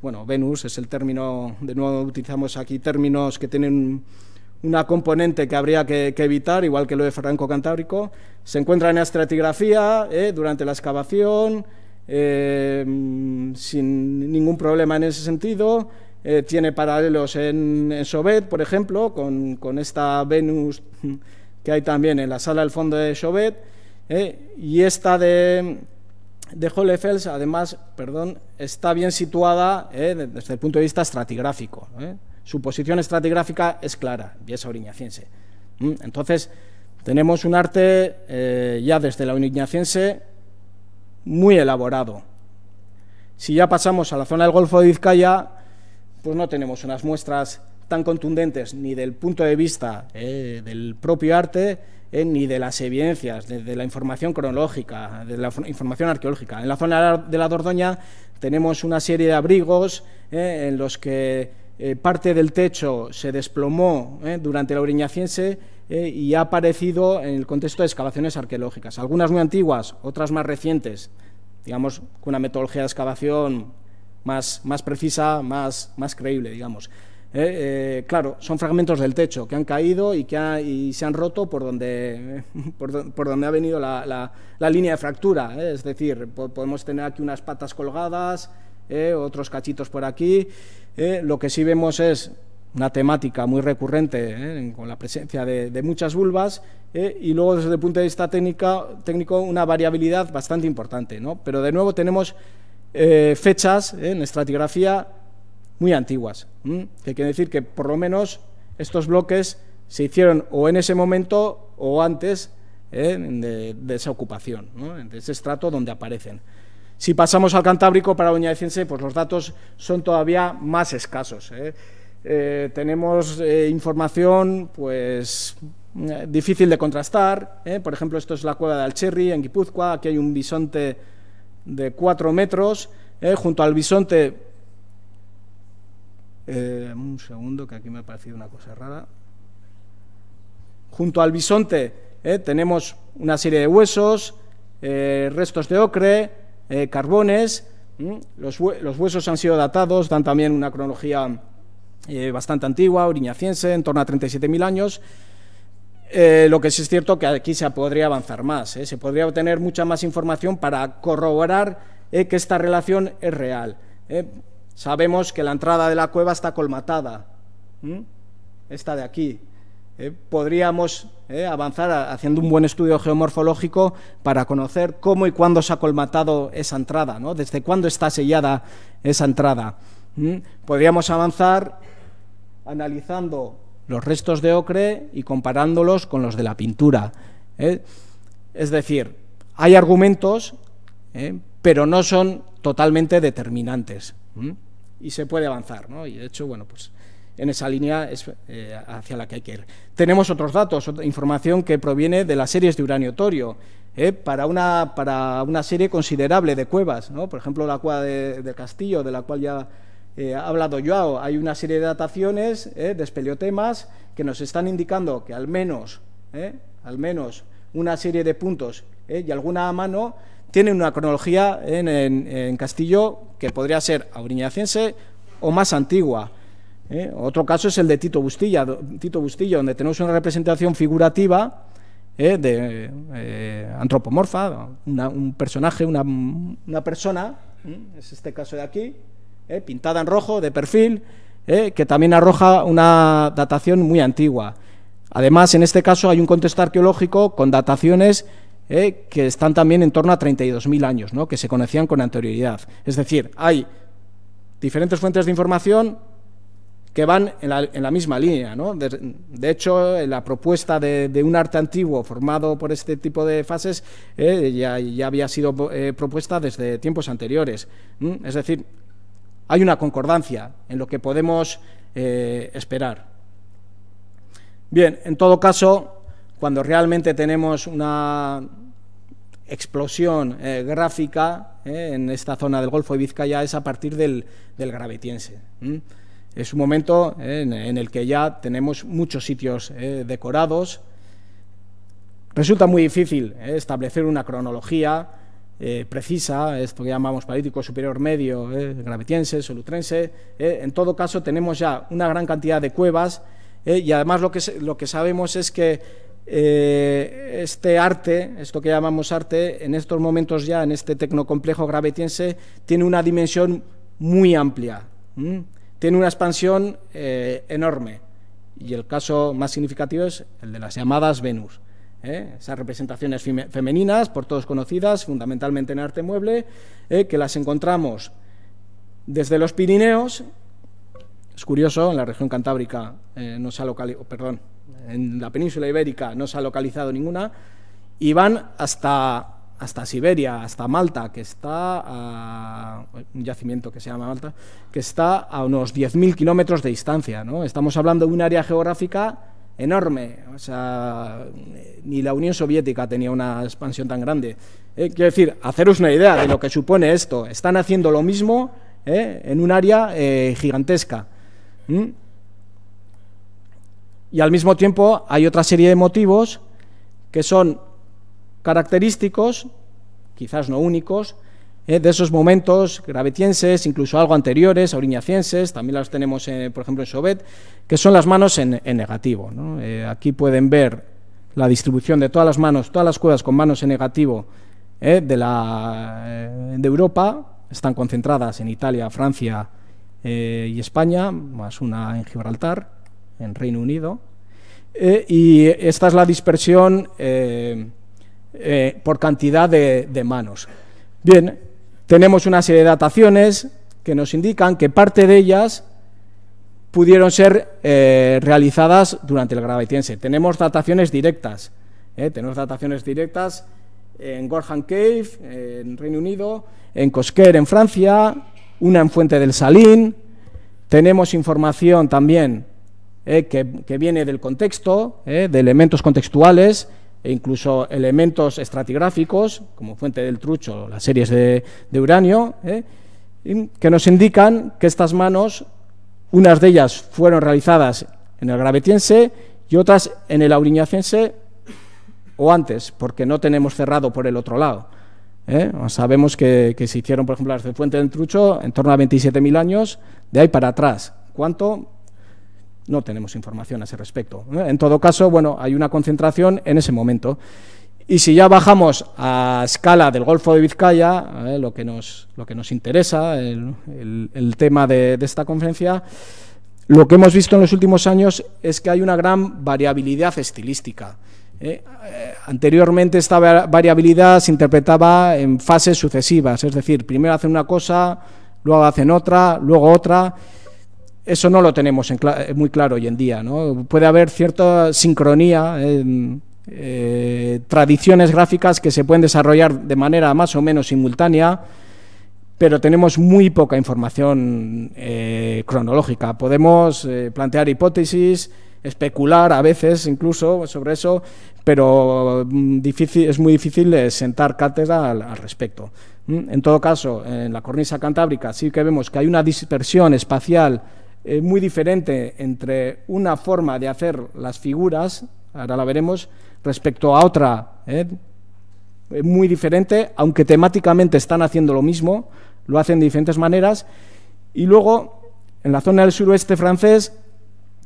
bueno, Venus es el término, de nuevo utilizamos aquí términos que tienen una componente que habría que, evitar, igual que lo de Franco-Cantábrico, se encuentra en la estratigrafía eh, durante la excavación, eh, sin ningún problema en ese sentido, eh, tiene paralelos en, Chauvet, por ejemplo, con, esta Venus que hay también en la sala del fondo de Chauvet, y esta de de Hollefels, además, perdón, está bien situada eh, desde el punto de vista estratigráfico. Eh. Su posición estratigráfica es clara y es oriñaciense. Entonces, tenemos un arte eh, ya desde la oriñaciense muy elaborado. Si ya pasamos a la zona del Golfo de Vizcaya, pues no tenemos unas muestras tan contundentes ni del punto de vista del propio arte, eh, ni de las evidencias, de la información cronológica, de la información arqueológica. En la zona de la Dordoña tenemos una serie de abrigos eh, en los que eh, parte del techo se desplomó durante la Uriñaciense y ha aparecido en el contexto de excavaciones arqueológicas, algunas muy antiguas, otras más recientes, digamos, con una metodología de excavación más, más precisa, más, más creíble, digamos. Eh, eh, claro, son fragmentos del techo que han caído y que se han roto por donde, eh, por, donde ha venido la, línea de fractura. Es decir, podemos tener aquí unas patas colgadas, otros cachitos por aquí. lo que sí vemos es una temática muy recurrente con la presencia de, muchas vulvas y luego desde el punto de vista técnico una variabilidad bastante importante. ¿no? Pero de nuevo tenemos fechas en estratigrafía muy antiguas. Que quiere decir que por lo menos estos bloques se hicieron o en ese momento o antes ¿eh? de, esa ocupación, de ese estrato donde aparecen. Si pasamos al Cantábrico para Oñadecense, pues los datos son todavía más escasos. ¿eh? Eh, tenemos información pues difícil de contrastar. Por ejemplo, esto es la cueva de Alcherri, en Guipúzcoa. Aquí hay un bisonte de cuatro metros. Junto al bisonte eh, un segundo, que aquí me ha parecido una cosa rara. Junto al bisonte eh, tenemos una serie de huesos, eh, restos de ocre, carbones. Los, huesos han sido datados, dan también una cronología bastante antigua, oriñaciense, en torno a 37.000 años. lo que sí es cierto que aquí se podría avanzar más, se podría obtener mucha más información para corroborar que esta relación es real. Sabemos que la entrada de la cueva está colmatada, esta de aquí. ¿eh? podríamos ¿eh? avanzar haciendo un buen estudio geomorfológico para conocer cómo y cuándo se ha colmatado esa entrada, ¿no? desde cuándo está sellada esa entrada. Podríamos avanzar analizando los restos de ocre y comparándolos con los de la pintura. ¿eh? Es decir, hay argumentos, pero no son totalmente determinantes y se puede avanzar, ¿no? Y de hecho, bueno, pues en esa línea es eh, hacia la que hay que ir. Tenemos otros datos, otra información que proviene de las series de uranio-torio, ¿eh? para, una, para una serie considerable de cuevas, ¿no? Por ejemplo, la cueva del Castillo, de la cual ya eh, ha hablado Joao, hay una serie de dataciones de espeleotemas que nos están indicando que al menos, al menos una serie de puntos y alguna a mano tiene una cronología en, Castillo que podría ser auriñaciense o más antigua. ¿eh? Otro caso es el de Tito Bustilla, Tito Bustillo, donde tenemos una representación figurativa ¿eh? de eh, antropomorfa, un personaje, una, una persona, es este caso de aquí, pintada en rojo, de perfil, que también arroja una datación muy antigua. Además, en este caso hay un contexto arqueológico con dataciones ¿eh? que están también en torno a 32.000 años, ¿no? que se conocían con anterioridad. Es decir, hay diferentes fuentes de información que van en la, misma línea. De, hecho, la propuesta de, un arte antiguo formado por este tipo de fases ¿eh? ya, había sido eh, propuesta desde tiempos anteriores. Es decir, hay una concordancia en lo que podemos esperar. Bien, en todo caso, cuando realmente tenemos una explosión eh, gráfica eh, en esta zona del Golfo de Vizcaya es a partir del, del gravetiense. Es un momento eh, en, el que ya tenemos muchos sitios decorados. Resulta muy difícil establecer una cronología precisa, esto que llamamos político superior medio, gravetiense, solutrense. en todo caso, tenemos ya una gran cantidad de cuevas y además lo que, lo que sabemos es que eh, este arte, esto que llamamos arte, en estos momentos ya, en este tecnocomplejo gravetiense, tiene una dimensión muy amplia, tiene una expansión eh, enorme. Y el caso más significativo es el de las llamadas Venus. ¿eh? Esas representaciones femeninas, por todos conocidas, fundamentalmente en arte mueble, que las encontramos desde los Pirineos es curioso, en la región cantábrica eh, no se ha localizado, oh, perdón, en la península ibérica no se ha localizado ninguna, y van hasta, hasta Siberia, hasta Malta, que está a un yacimiento que se llama Malta, que está a unos 10.000 kilómetros de distancia. Estamos hablando de un área geográfica enorme. O sea, ni la Unión Soviética tenía una expansión tan grande. Eh, quiero decir, haceros una idea de lo que supone esto. Están haciendo lo mismo eh, en un área gigantesca. ¿Mm? Y al mismo tiempo hay otra serie de motivos que son característicos, quizás no únicos, ¿eh? de esos momentos gravetienses, incluso algo anteriores, auriñacienses, también las tenemos, eh, por ejemplo, en Sobet, que son las manos en, negativo. Eh, aquí pueden ver la distribución de todas las manos, todas las cuevas con manos en negativo de, de Europa, están concentradas en Italia, Francia, eh, y España, más una en Gibraltar, en Reino Unido. Eh, y esta es la dispersión eh, por cantidad de, manos. Bien, tenemos una serie de dataciones que nos indican que parte de ellas pudieron ser realizadas durante el Gravetiense. Tenemos dataciones directas, tenemos dataciones directas en Gorham Cave, en Reino Unido, en Cosquer, en Francia, una en Fuente del Salín, tenemos información también eh, que, viene del contexto, eh, de elementos contextuales e incluso elementos estratigráficos, como Fuente del Trucho, las series de, uranio, eh, que nos indican que estas manos, unas de ellas fueron realizadas en el gravetiense y otras en el auriñacense o antes, porque no tenemos cerrado por el otro lado. ¿eh? Sabemos que, se hicieron, por ejemplo, las de Fuente del Trucho en torno a 27.000 años, de ahí para atrás. ¿Cuánto? No tenemos información a ese respecto. ¿eh? En todo caso, bueno, hay una concentración en ese momento. Y si ya bajamos a escala del Golfo de Vizcaya, ¿eh? lo, que nos, lo que nos interesa, el, tema de esta conferencia, lo que hemos visto en los últimos años es que hay una gran variabilidad estilística. Eh, anteriormente esta variabilidad se interpretaba en fases sucesivas, es decir, primero hacen una cosa, luego hacen otra, luego otra. Eso no lo tenemos eh, muy claro hoy en día. Puede haber cierta sincronía, eh, tradiciones gráficas que se pueden desarrollar de manera más o menos simultánea, pero tenemos muy poca información cronológica. Podemos plantear hipótesis, especular a veces incluso sobre eso, pero mm, difícil, es muy difícil eh, sentar cátedra al, respecto. Mm, en todo caso, en la cornisa cantábrica sí que vemos que hay una dispersión espacial eh, muy diferente entre una forma de hacer las figuras, ahora la veremos, respecto a otra, eh, muy diferente, aunque temáticamente están haciendo lo mismo, lo hacen de diferentes maneras. Y luego, en la zona del suroeste francés,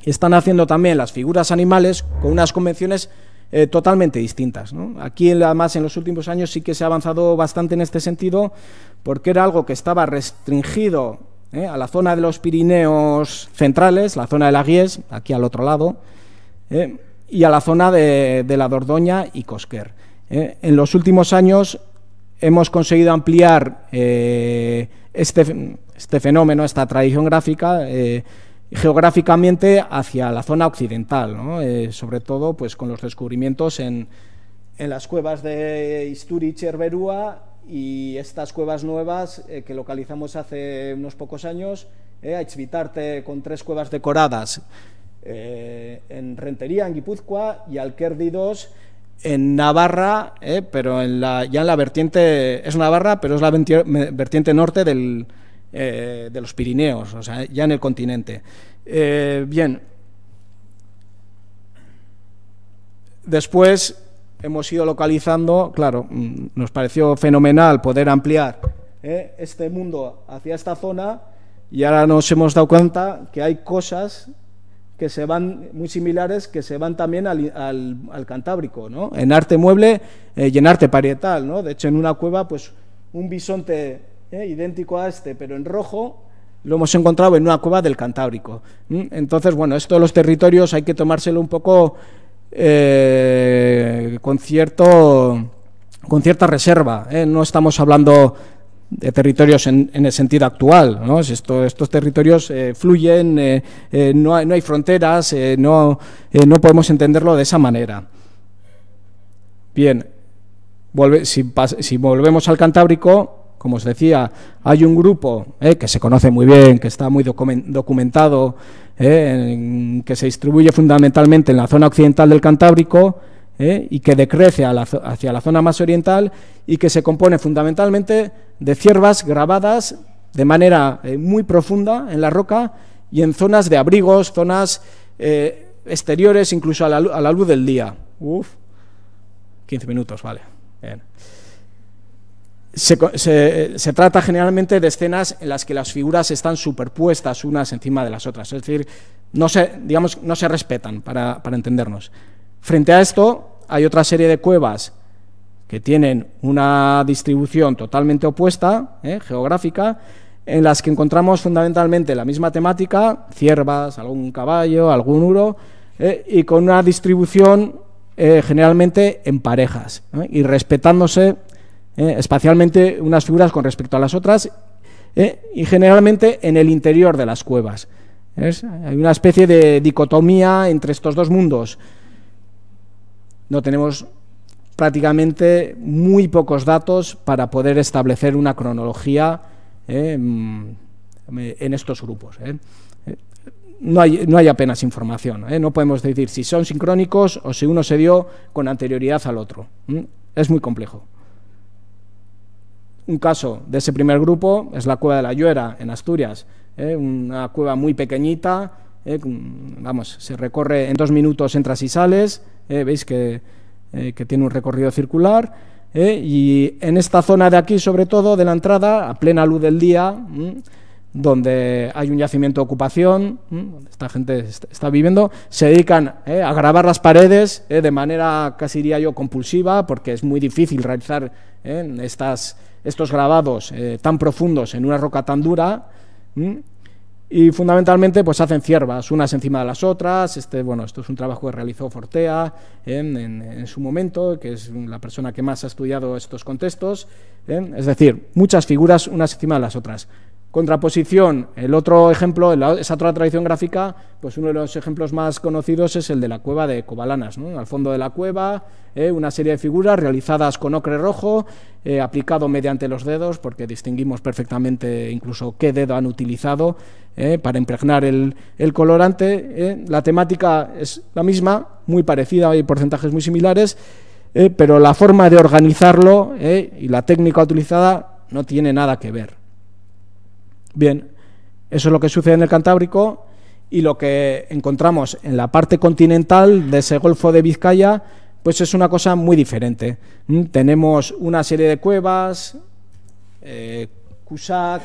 están haciendo también las figuras animales con unas convenciones eh, totalmente distintas. Aquí, además, en los últimos años sí que se ha avanzado bastante en este sentido, porque era algo que estaba restringido ¿eh? a la zona de los Pirineos centrales, la zona de la Gies, aquí al otro lado, ¿eh? y a la zona de, la Dordoña y Cosquer. En los últimos años hemos conseguido ampliar este, este, fenómeno, esta tradición gráfica geográficamente hacia la zona occidental, eh, sobre todo pues, con los descubrimientos en, las cuevas de Isturi Cherberúa y estas cuevas nuevas eh, que localizamos hace unos pocos años, eh, con tres cuevas decoradas eh, en Rentería, en Guipúzcoa, y Alquerdi II en Navarra, pero en ya en la vertiente, es Navarra, pero es la vertiente norte del, eh, de los Pirineos, o sea, ya en el continente. Eh, bien. Después hemos ido localizando, claro, mm, nos pareció fenomenal poder ampliar eh, este mundo hacia esta zona y ahora nos hemos dado cuenta que hay cosas que se van muy similares que se van también al, Cantábrico, ¿no? En arte mueble y en arte parietal, ¿no? De hecho, en una cueva, pues un bisonte ¿eh? idéntico a este, pero en rojo, lo hemos encontrado en una cueva del Cantábrico. Entonces, bueno, esto de los territorios hay que tomárselo un poco eh, con, cierto, con cierta reserva. ¿eh? No estamos hablando de territorios en, el sentido actual. ¿no? estos territorios fluyen, no hay, fronteras, no, no podemos entenderlo de esa manera. Bien, vuelve si, si volvemos al Cantábrico, como os decía, hay un grupo eh, que se conoce muy bien, que está muy documentado, eh, que se distribuye fundamentalmente en la zona occidental del Cantábrico eh, y que decrece hacia la zona más oriental y que se compone fundamentalmente de ciervas grabadas de manera muy profunda en la roca y en zonas de abrigos, zonas exteriores, incluso a la, luz del día. Uf, 15 minutos, vale. Se, trata generalmente de escenas en las que las figuras están superpuestas unas encima de las otras, es decir, no se, digamos, no se respetan para, entendernos. Frente a esto, hay otra serie de cuevas que tienen una distribución totalmente opuesta, eh, geográfica, en las que encontramos fundamentalmente la misma temática, ciervas, algún caballo, algún uro, eh, y con una distribución eh, generalmente en parejas, y respetándose ¿eh? espacialmente unas figuras con respecto a las otras ¿eh? y generalmente en el interior de las cuevas. Hay una especie de dicotomía entre estos dos mundos. No tenemos prácticamente muy pocos datos para poder establecer una cronología ¿eh? Mm, en estos grupos. No hay, apenas información. No podemos decir si son sincrónicos o si uno se dio con anterioridad al otro. Es muy complejo. Un caso de ese primer grupo es la Cueva de la Lluera, en Asturias, eh, una cueva muy pequeñita, eh, vamos, se recorre en dos minutos, entras y sales, eh, veis que, tiene un recorrido circular, y en esta zona de aquí, sobre todo, de la entrada, a plena luz del día, mm, donde hay un yacimiento de ocupación, donde esta gente está viviendo, se dedican eh, a grabar las paredes eh, de manera casi diría yo compulsiva, porque es muy difícil realizar eh, estas, estos grabados tan profundos en una roca tan dura. Y fundamentalmente pues hacen ciervas, unas encima de las otras. Este, bueno, esto es un trabajo que realizó Fortea en su momento, que es la persona que más ha estudiado estos contextos. Es decir, muchas figuras unas encima de las otras. Contraposición, el otro ejemplo, esa otra tradición gráfica, pues uno de los ejemplos más conocidos es el de la cueva de Cobalanas. Al fondo de la cueva, eh, una serie de figuras realizadas con ocre rojo, eh, aplicado mediante los dedos, porque distinguimos perfectamente incluso qué dedo han utilizado eh, para impregnar el colorante. La temática es la misma, muy parecida, hay porcentajes muy similares, pero la forma de organizarlo y la técnica utilizada no tiene nada que ver. Bien, eso es lo que sucede en el Cantábrico y lo que encontramos en la parte continental de ese Golfo de Vizcaya, pues es una cosa muy diferente. ¿Mm? Tenemos una serie de cuevas, eh, Cusac,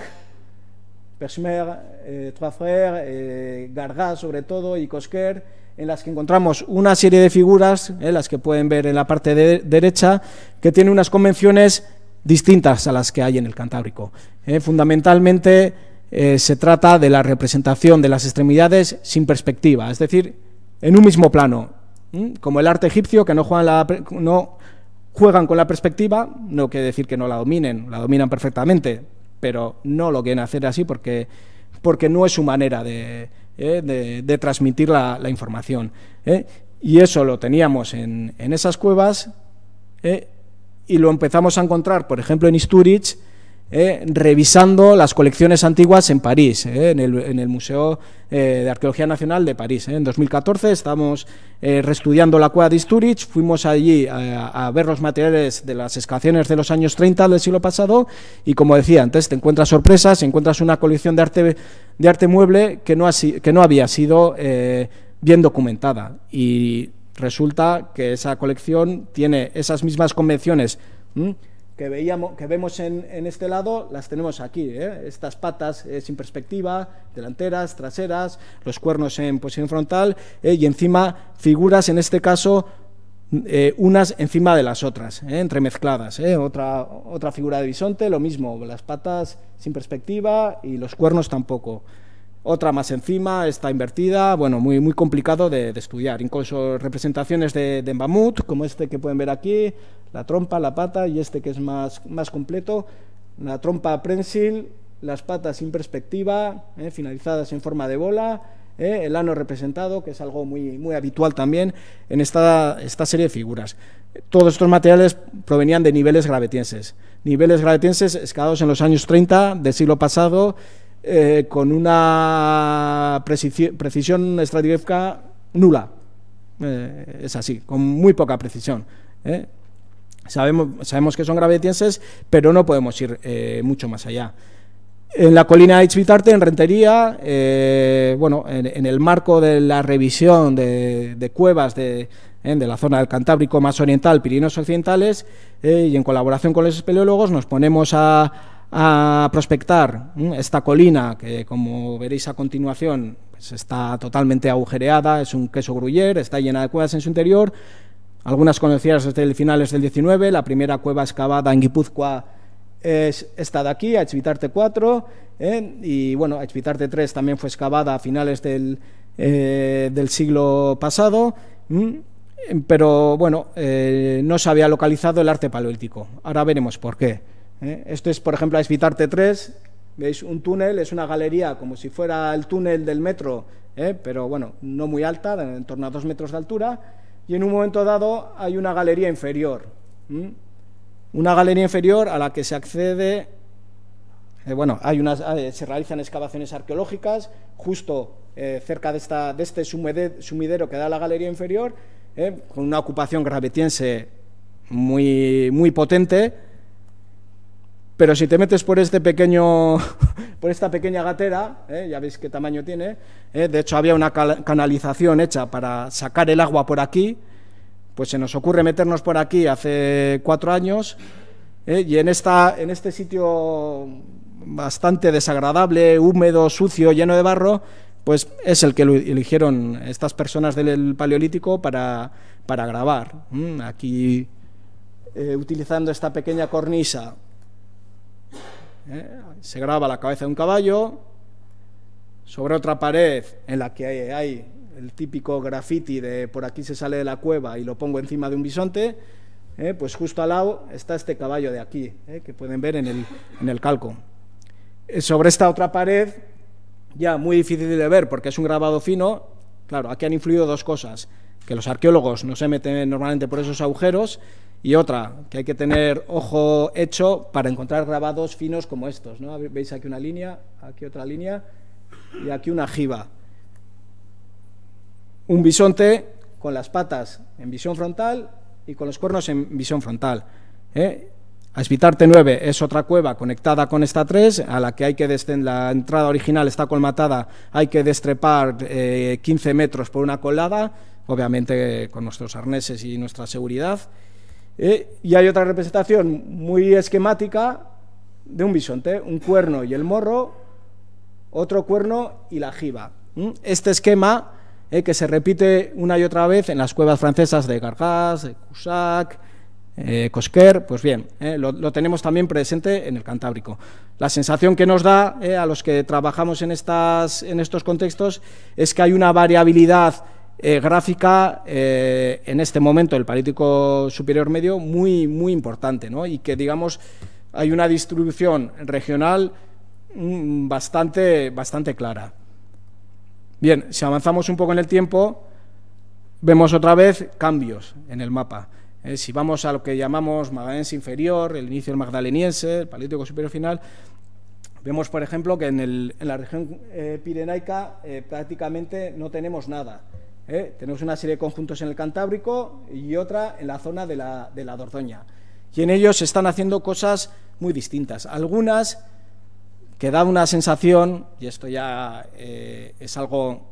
Persmer, eh, Trois Frères, eh, sobre todo y Cosquer, en las que encontramos una serie de figuras, eh, las que pueden ver en la parte derecha, que tienen unas convenciones distintas a las que hay en el Cantábrico. Eh, fundamentalmente eh, se trata de la representación de las extremidades sin perspectiva, es decir, en un mismo plano, ¿Mm? como el arte egipcio que no, juegan con la perspectiva, no quiere decir que no la dominen, la dominan perfectamente, pero no lo quieren hacer así porque, porque no es su manera de, eh, transmitir la, información. Y eso lo teníamos en, en esas cuevas y lo empezamos a encontrar, por ejemplo, en Istúrich, eh, revisando las colecciones antiguas en París, eh, en, el, Museo eh, de Arqueología Nacional de París. En 2014 estamos reestudiando la cueva de Istúrich, fuimos allí a, ver los materiales de las excavaciones de los años 30 del siglo pasado y como decía antes, te encuentras sorpresas, encuentras una colección de arte, de arte mueble que no, había sido bien documentada y resulta que esa colección tiene esas mismas convenciones que, veíamos, que vemos en, este lado las tenemos aquí. ¿eh? Estas patas eh, sin perspectiva, delanteras, traseras, los cuernos en posición frontal ¿eh? y encima figuras, en este caso, unas encima de las otras, entremezcladas. Otra, otra figura de bisonte, lo mismo, las patas sin perspectiva y los cuernos tampoco otra más encima, está invertida, bueno, muy, muy complicado de, estudiar. Incluso representaciones de, de como este que pueden ver aquí, la trompa, la pata y este que es más, más completo, la trompa prensil, las patas sin perspectiva, eh, finalizadas en forma de bola, eh, el ano representado, que es algo muy, muy habitual también en esta, esta serie de figuras. Todos estos materiales provenían de niveles gravetienses, niveles gravetienses excavados en los años 30 del siglo pasado eh, con una precisión, estratégica nula. Eh, es así, con muy poca precisión. ¿eh? Sabemos, sabemos que son gravetienses, pero no podemos ir mucho más allá. En la colina de Aix-Vitarte, en Rentería, bueno, en, el marco de la revisión de, cuevas de, la zona del Cantábrico más oriental, Pirineos Occidentales, y en colaboración con los espeleólogos nos ponemos a, a prospectar esta colina, que como veréis a continuación pues está totalmente agujereada, es un queso gruyer, está llena de cuevas en su interior, algunas conocidas desde finales del 19, la primera cueva excavada en Guipúzcoa es esta de aquí, a 4, ¿eh? y bueno, Achvitarte 3 también fue excavada a finales del, eh, siglo pasado, pero bueno, eh, no se había localizado el arte paleolítico, ahora veremos por qué. ¿eh? Esto es, por ejemplo, Esvitarte 3. ¿Veis? Un túnel es una galería como si fuera el túnel del metro, ¿eh? pero bueno, no muy alta, en torno a dos metros de altura. Y en un momento dado hay una galería inferior. Una galería inferior a la que se accede. Eh, bueno, hay unas, se realizan excavaciones arqueológicas justo cerca de, esta, de este sumidero que da la galería inferior, con una ocupación gravetiense muy, muy potente. Pero si te metes por este pequeño, por esta pequeña gatera, eh, ya veis qué tamaño tiene. Eh, de hecho, había una canalización hecha para sacar el agua por aquí. Pues se nos ocurre meternos por aquí hace cuatro años. Eh, y en, esta, en este sitio bastante desagradable, húmedo, sucio, lleno de barro, pues es el que eligieron estas personas del Paleolítico para, para grabar. Mm, aquí, utilizando esta pequeña cornisa ¿eh? Se graba la cabeza de un caballo, sobre otra pared en la que hay, el típico graffiti de por aquí se sale de la cueva y lo pongo encima de un bisonte, ¿eh? pues justo al lado está este caballo de aquí, ¿eh? que pueden ver en el, calco. sobre esta otra pared, ya muy difícil de ver porque es un grabado fino, claro, aquí han influido dos cosas, que los arqueólogos no se meten normalmente por esos agujeros y otra, que hay que tener ojo hecho para encontrar grabados finos como estos. Veis aquí una línea, aquí otra línea y aquí una jiba. Un bisonte con las patas en visión frontal y con los cuernos en visión frontal. ¿eh? 9 es otra cueva conectada con esta 3, a la que hay que la entrada original está colmatada, hay que destrepar 15 eh, metros por una colada, obviamente eh, con nuestros arneses y nuestra seguridad. Eh, y hay otra representación muy esquemática de un bisonte, un cuerno y el morro, otro cuerno y la jiba. Este esquema eh, que se repite una y otra vez en las cuevas francesas de Gargas, de Cusac, eh, Cosquer, pues bien, lo, tenemos también presente en el Cantábrico. La sensación que nos da a los que trabajamos en, estas, en estos contextos es que hay una variabilidad eh, gráfica, eh, en este momento, el político superior medio, muy, muy importante, ¿no? Y que, digamos, hay una distribución regional mm, bastante, bastante clara. Bien, si avanzamos un poco en el tiempo, vemos otra vez cambios en el mapa. Eh, si vamos a lo que llamamos magdalense inferior, el inicio del Magdaleniense, el Palítico superior final, vemos, por ejemplo, que en, el, en la región pirenaica prácticamente no tenemos nada. ¿eh? Tenemos una serie de conjuntos en el Cantábrico y otra en la zona de la, Dordoña. Y en ellos se están haciendo cosas muy distintas. Algunas que dan una sensación, y esto ya eh, es algo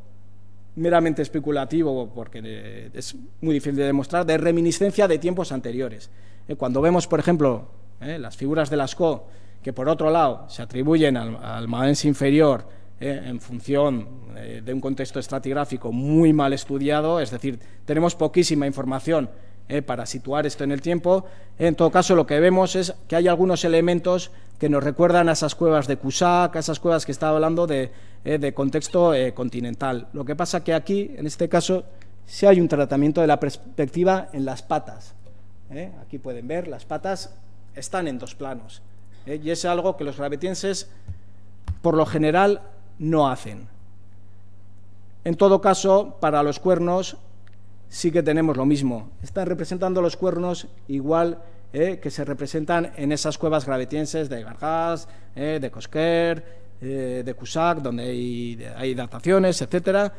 meramente especulativo porque eh, es muy difícil de demostrar, de reminiscencia de tiempos anteriores. Cuando vemos, por ejemplo, las figuras de Lascaux, que por otro lado se atribuyen al, al inferior, eh, en función eh, de un contexto estratigráfico muy mal estudiado, es decir, tenemos poquísima información eh, para situar esto en el tiempo. En todo caso, lo que vemos es que hay algunos elementos que nos recuerdan a esas cuevas de Cusac, a esas cuevas que estaba hablando de, contexto continental. Lo que pasa que aquí, en este caso, sí hay un tratamiento de la perspectiva en las patas. Aquí pueden ver, las patas están en dos planos. Y es algo que los gravetienses, por lo general, no hacen. En todo caso, para los cuernos sí que tenemos lo mismo. Están representando los cuernos igual eh, que se representan en esas cuevas gravetienses de Gargas, eh, de Cosquer, eh, de Cusac, donde hay, dataciones, etc.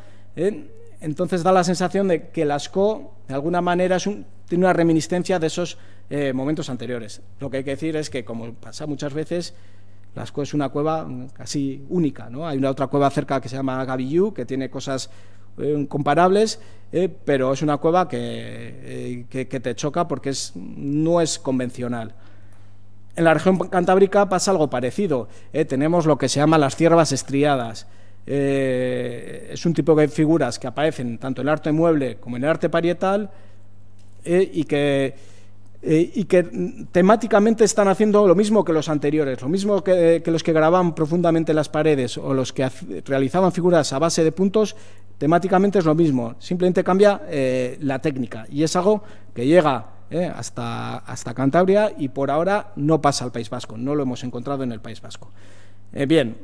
Entonces da la sensación de que las co, de alguna manera, tiene una reminiscencia de esos momentos anteriores. Lo que hay que decir es que, como pasa muchas veces, es una cueva casi única. ¿no? Hay una otra cueva cerca que se llama Gavillú, que tiene cosas eh, comparables, eh, pero es una cueva eh, que, te choca porque es, no es convencional. En la región cantábrica pasa algo parecido. tenemos lo que se llama las ciervas estriadas. es un tipo de figuras que aparecen tanto en el arte mueble como en el arte parietal y que eh, y que temáticamente están haciendo lo mismo que los anteriores, lo mismo que, los que grababan profundamente las paredes o los que realizaban figuras a base de puntos, temáticamente es lo mismo, simplemente cambia eh, la técnica y es algo que llega eh, hasta, hasta Cantabria y por ahora no pasa al País Vasco, no lo hemos encontrado en el País Vasco. bien,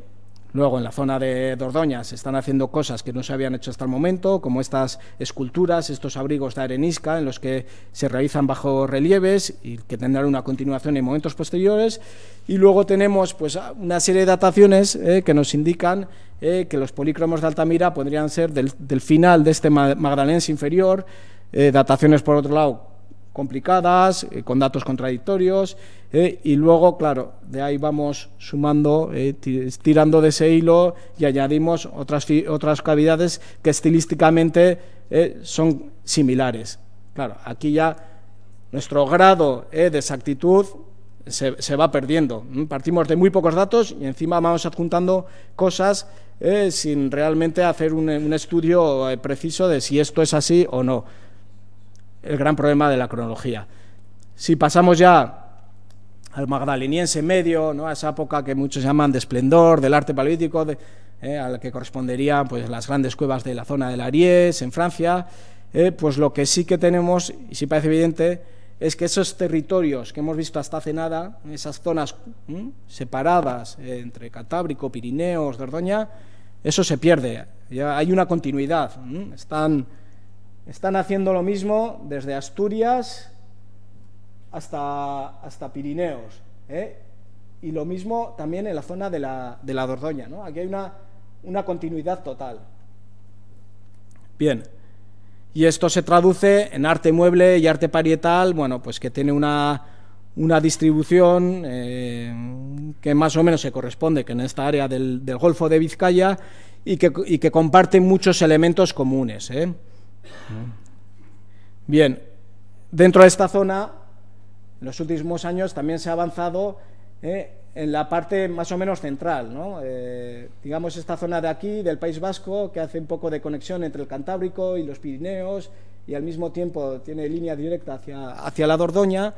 Luego, en la zona de Dordoña se están haciendo cosas que no se habían hecho hasta el momento, como estas esculturas, estos abrigos de arenisca, en los que se realizan bajo relieves y que tendrán una continuación en momentos posteriores. Y luego tenemos pues, una serie de dataciones eh, que nos indican eh, que los polícromos de Altamira podrían ser del, final de este magdalense inferior, eh, dataciones, por otro lado, complicadas, eh, con datos contradictorios, eh, y luego, claro, de ahí vamos sumando, eh, tirando de ese hilo y añadimos otras, otras cavidades que estilísticamente son similares. Claro, aquí ya nuestro grado de exactitud se, se, va perdiendo. Mm, partimos de muy pocos datos y encima vamos adjuntando cosas sin realmente hacer un, un estudio preciso de si esto es así o no el gran problema de la cronología. Si pasamos ya al magdaleniense medio, ¿no? a esa época que muchos llaman de esplendor, del arte paleolítico, eh, al que corresponderían pues, las grandes cuevas de la zona del Aries, en Francia, eh, pues lo que sí que tenemos, y sí parece evidente, es que esos territorios que hemos visto hasta hace nada, esas zonas separadas entre Catábrico... Pirineos, Dordoña, eso se pierde, ya hay una continuidad, están están haciendo lo mismo desde Asturias hasta, hasta Pirineos. ¿eh? Y lo mismo también en la zona de la, Dordoña. ¿no? Aquí hay una, continuidad total. Bien. Y esto se traduce en arte mueble y arte parietal, bueno, pues que tiene una, una distribución eh, que más o menos se corresponde que en esta área del, Golfo de Vizcaya y que, y que comparten muchos elementos comunes. ¿eh? Bien, dentro de esta zona, en los últimos años también se ha avanzado eh, en la parte más o menos central, eh, digamos esta zona de aquí, del País Vasco, que hace un poco de conexión entre el Cantábrico y los Pirineos y al mismo tiempo tiene línea directa hacia, hacia la Dordoña.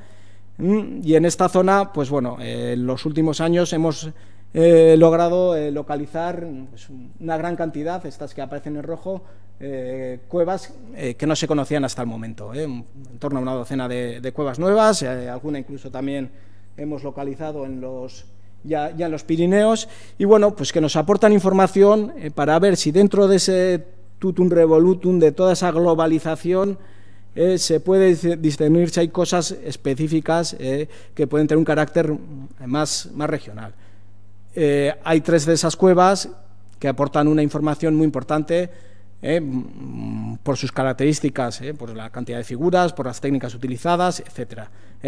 Mm, y en esta zona, pues bueno, eh, en los últimos años hemos he logrado eh, localizar pues, una gran cantidad, estas que aparecen en rojo, eh, cuevas eh, que no se conocían hasta el momento. En torno a una docena de, cuevas nuevas, alguna incluso también hemos localizado en los, ya, en los Pirineos, y bueno, pues que nos aportan información para ver si dentro de ese tutum revolutum, de toda esa globalización, se puede discernir si hay cosas específicas que pueden tener un carácter mm, más, más regional. Eh, hay tres de esas cuevas que aportan una información muy importante eh, mm, por sus características, eh, por la cantidad de figuras, por las técnicas utilizadas, etc.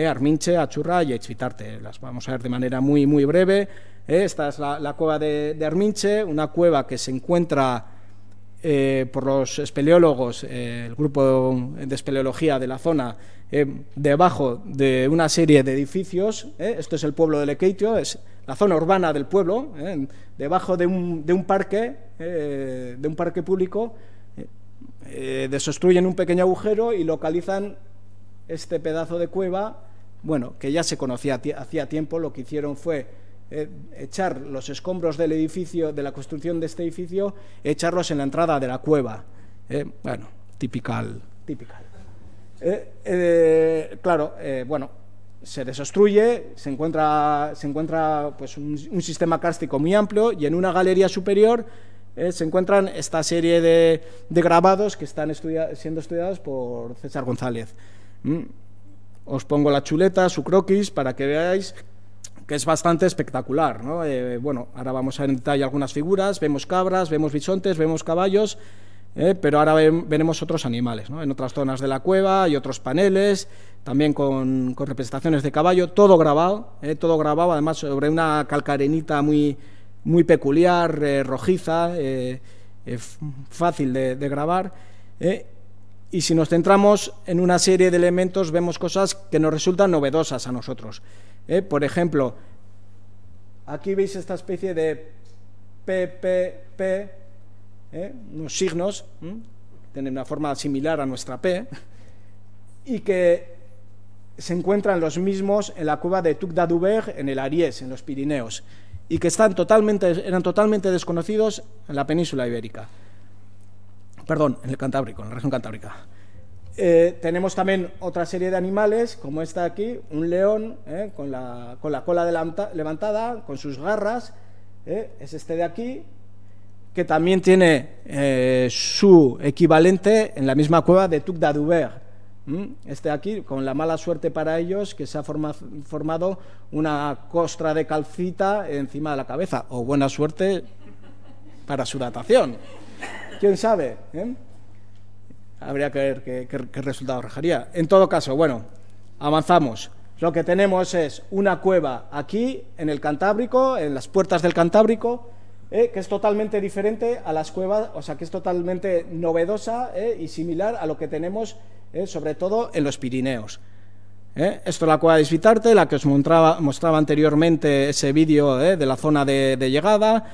Arminche, Achurra y Echvitarte. Las vamos a ver de manera muy, muy breve. esta es la, cueva de, de, Arminche, una cueva que se encuentra por los espeleólogos, el grupo de espeleología de la zona, debajo de una serie de edificios. esto es el pueblo de Lequeitio, es la zona urbana del pueblo, ¿eh? debajo de un, de un parque, eh, de un parque público, eh, desostruyen un pequeño agujero y localizan este pedazo de cueva, bueno, que ya se conocía hacía tiempo, lo que hicieron fue echar los escombros del edificio, de la construcción de este edificio, echarlos en la entrada de la cueva. bueno, típical, típical. claro, bueno, se desostruye, se encuentra, se encuentra pues, un, sistema cárstico muy amplio y en una galería superior eh, se encuentran esta serie de, grabados que están siendo estudiados por César González. Mm. Os pongo la chuleta, su croquis, para que veáis que es bastante espectacular. ¿no? Eh, bueno, ahora vamos a ver en detalle algunas figuras, vemos cabras, vemos bisontes, vemos caballos, ¿eh? pero ahora veremos otros animales, en otras zonas de la cueva y otros paneles, también con, representaciones de caballo, todo grabado, ¿eh? todo grabado, además sobre una calcarenita muy, muy peculiar, eh, rojiza, fácil de, de grabar. y si nos centramos en una serie de elementos, vemos cosas que nos resultan novedosas a nosotros. Por ejemplo, aquí veis esta especie de PPP ¿eh? unos signos, tienen una forma similar a nuestra P, y que se encuentran los mismos en la cueva de Tuc en el Aries, en los Pirineos, y que están totalmente, eran totalmente desconocidos en la península ibérica. Perdón, en el Cantábrico, en la región cantábrica. Eh, tenemos también otra serie de animales, como esta aquí, un león ¿eh? con, la, cola levantada, con sus garras, es este de aquí, que también tiene eh, su equivalente en la misma cueva de Tuc d'Adubert. Este aquí, con la mala suerte para ellos, que se ha formado una costra de calcita encima de la cabeza, o buena suerte para su datación. ¿Quién sabe? ¿eh? Habría que ver qué, qué resultado rejaría. En todo caso, bueno, avanzamos. Lo que tenemos es una cueva aquí, en el Cantábrico, en las puertas del Cantábrico, ¿eh? que es totalmente diferente a las cuevas, o sea, que es totalmente novedosa ¿eh? y similar a lo que tenemos, ¿eh? sobre todo en los Pirineos. Esto es la cueva de Svitarte, la que os mostraba, mostraba anteriormente ese vídeo de la zona de, de llegada,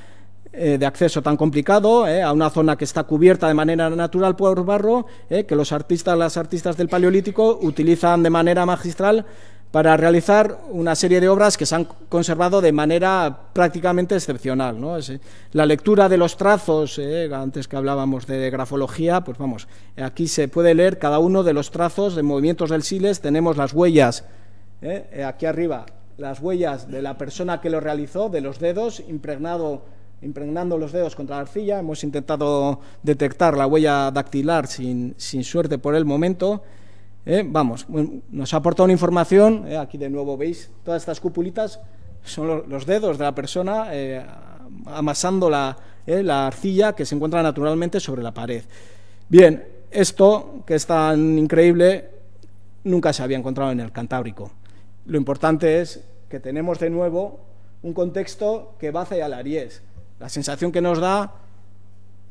de acceso tan complicado, a una zona que está cubierta de manera natural por barro, que los artistas, las artistas del Paleolítico utilizan de manera magistral para realizar una serie de obras que se han conservado de manera prácticamente excepcional. Eh, la lectura de los trazos, eh, antes que hablábamos de grafología, pues vamos, aquí se puede leer cada uno de los trazos de movimientos del Siles, tenemos las huellas, eh, aquí arriba, las huellas de la persona que lo realizó, de los dedos, impregnado impregnando los dedos contra la arcilla, hemos intentado detectar la huella dactilar sin suerte por el momento, eh, vamos, nos ha aportado una información, eh, aquí de nuevo veis, todas estas cupulitas son los dedos de la persona eh, amasando la, la, arcilla que se encuentra naturalmente sobre la pared. Bien, esto que es tan increíble nunca se había encontrado en el Cantábrico. Lo importante es que tenemos de nuevo un contexto que va hacia el Aries. La sensación que nos da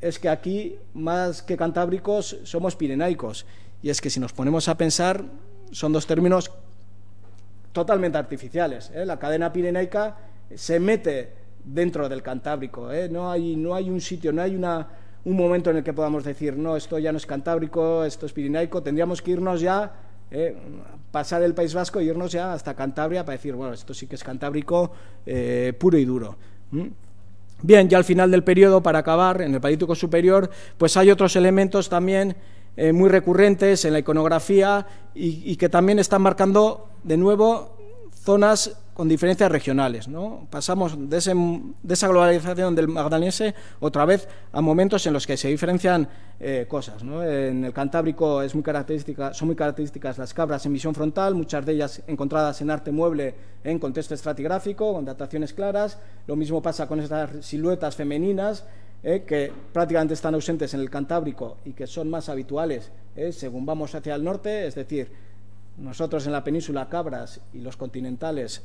es que aquí, más que cantábricos, somos pirenaicos y es que si nos ponemos a pensar, son dos términos totalmente artificiales. ¿eh? La cadena pirenaica se mete dentro del Cantábrico. ¿eh? No, hay, no hay un sitio, no hay una, un momento en el que podamos decir, no, esto ya no es Cantábrico, esto es pirenaico. Tendríamos que irnos ya, ¿eh? pasar el País Vasco y e irnos ya hasta Cantabria para decir, bueno, esto sí que es Cantábrico puro y duro. Bien, ya al final del periodo, para acabar, en el Padítico Superior, pues hay otros elementos también eh, muy recurrentes en la iconografía y, que también están marcando de nuevo zonas con diferencias regionales. Pasamos de, esa globalización del magdalense otra vez a momentos en los que se diferencian eh, cosas. En el Cantábrico son muy características las cabras en visión frontal, muchas de ellas encontradas en arte mueble en contexto estratigráfico, con dataciones claras. Lo mismo pasa con estas siluetas femeninas eh, que prácticamente están ausentes en el Cantábrico y que son más habituales eh, según vamos hacia el norte, es decir, nosotros en la península cabras y los continentales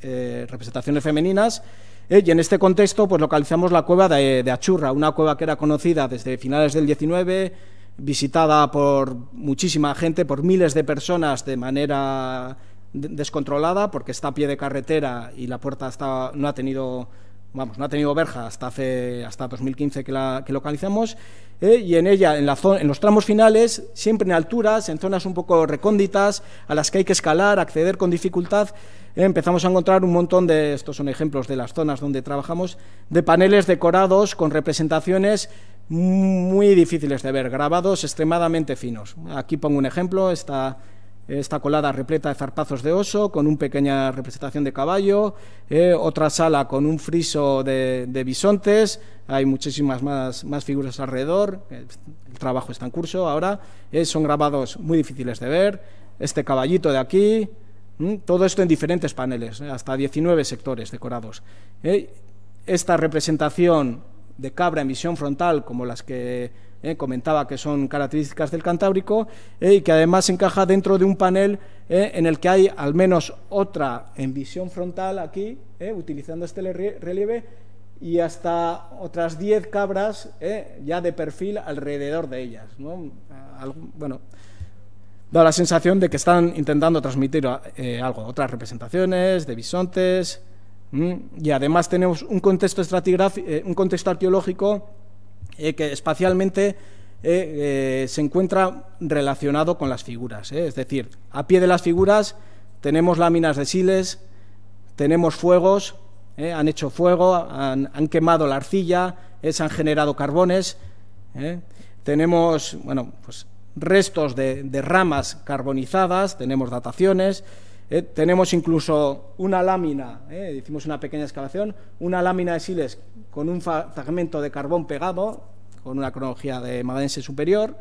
eh, representaciones femeninas, y en este contexto pues localizamos la cueva de, Achurra, una cueva que era conocida desde finales del 19, visitada por muchísima gente, por miles de personas de manera descontrolada, porque está a pie de carretera y la puerta no ha tenido vamos, no ha tenido verja hasta hace hasta 2015 que, la, que localizamos, eh, y en ella, en, la en los tramos finales, siempre en alturas, en zonas un poco recónditas, a las que hay que escalar, acceder con dificultad, eh, empezamos a encontrar un montón de, estos son ejemplos de las zonas donde trabajamos, de paneles decorados con representaciones muy difíciles de ver, grabados extremadamente finos. Aquí pongo un ejemplo, esta esta colada repleta de zarpazos de oso, con una pequeña representación de caballo, eh, otra sala con un friso de, bisontes, hay muchísimas más, figuras alrededor, eh, el, trabajo está en curso ahora, eh, son grabados muy difíciles de ver, este caballito de aquí, mm, todo esto en diferentes paneles, hasta 19 sectores decorados. esta representación de cabra en visión frontal, como las que eh, comentaba que son características del Cantábrico, eh, y que además encaja dentro de un panel eh, en el que hay al menos otra en visión frontal aquí, utilizando este relieve, y hasta otras 10 cabras ya de perfil alrededor de ellas. Ah, bueno, da la sensación de que están intentando transmitir algo, otras representaciones de bisontes. Mm, y además tenemos un contexto, un contexto arqueológico eh, que espacialmente eh, eh, se encuentra relacionado con las figuras. Es decir, a pie de las figuras tenemos láminas de siles, tenemos fuegos, han hecho fuego, han, quemado la arcilla, se han generado carbones. Tenemos, bueno, pues restos de ramas carbonizadas, tenemos dataciones, eh, tenemos incluso una lámina, eh, hicimos una pequeña excavación, una lámina de siles con un fragmento de carbón pegado, con una cronología de Madense superior.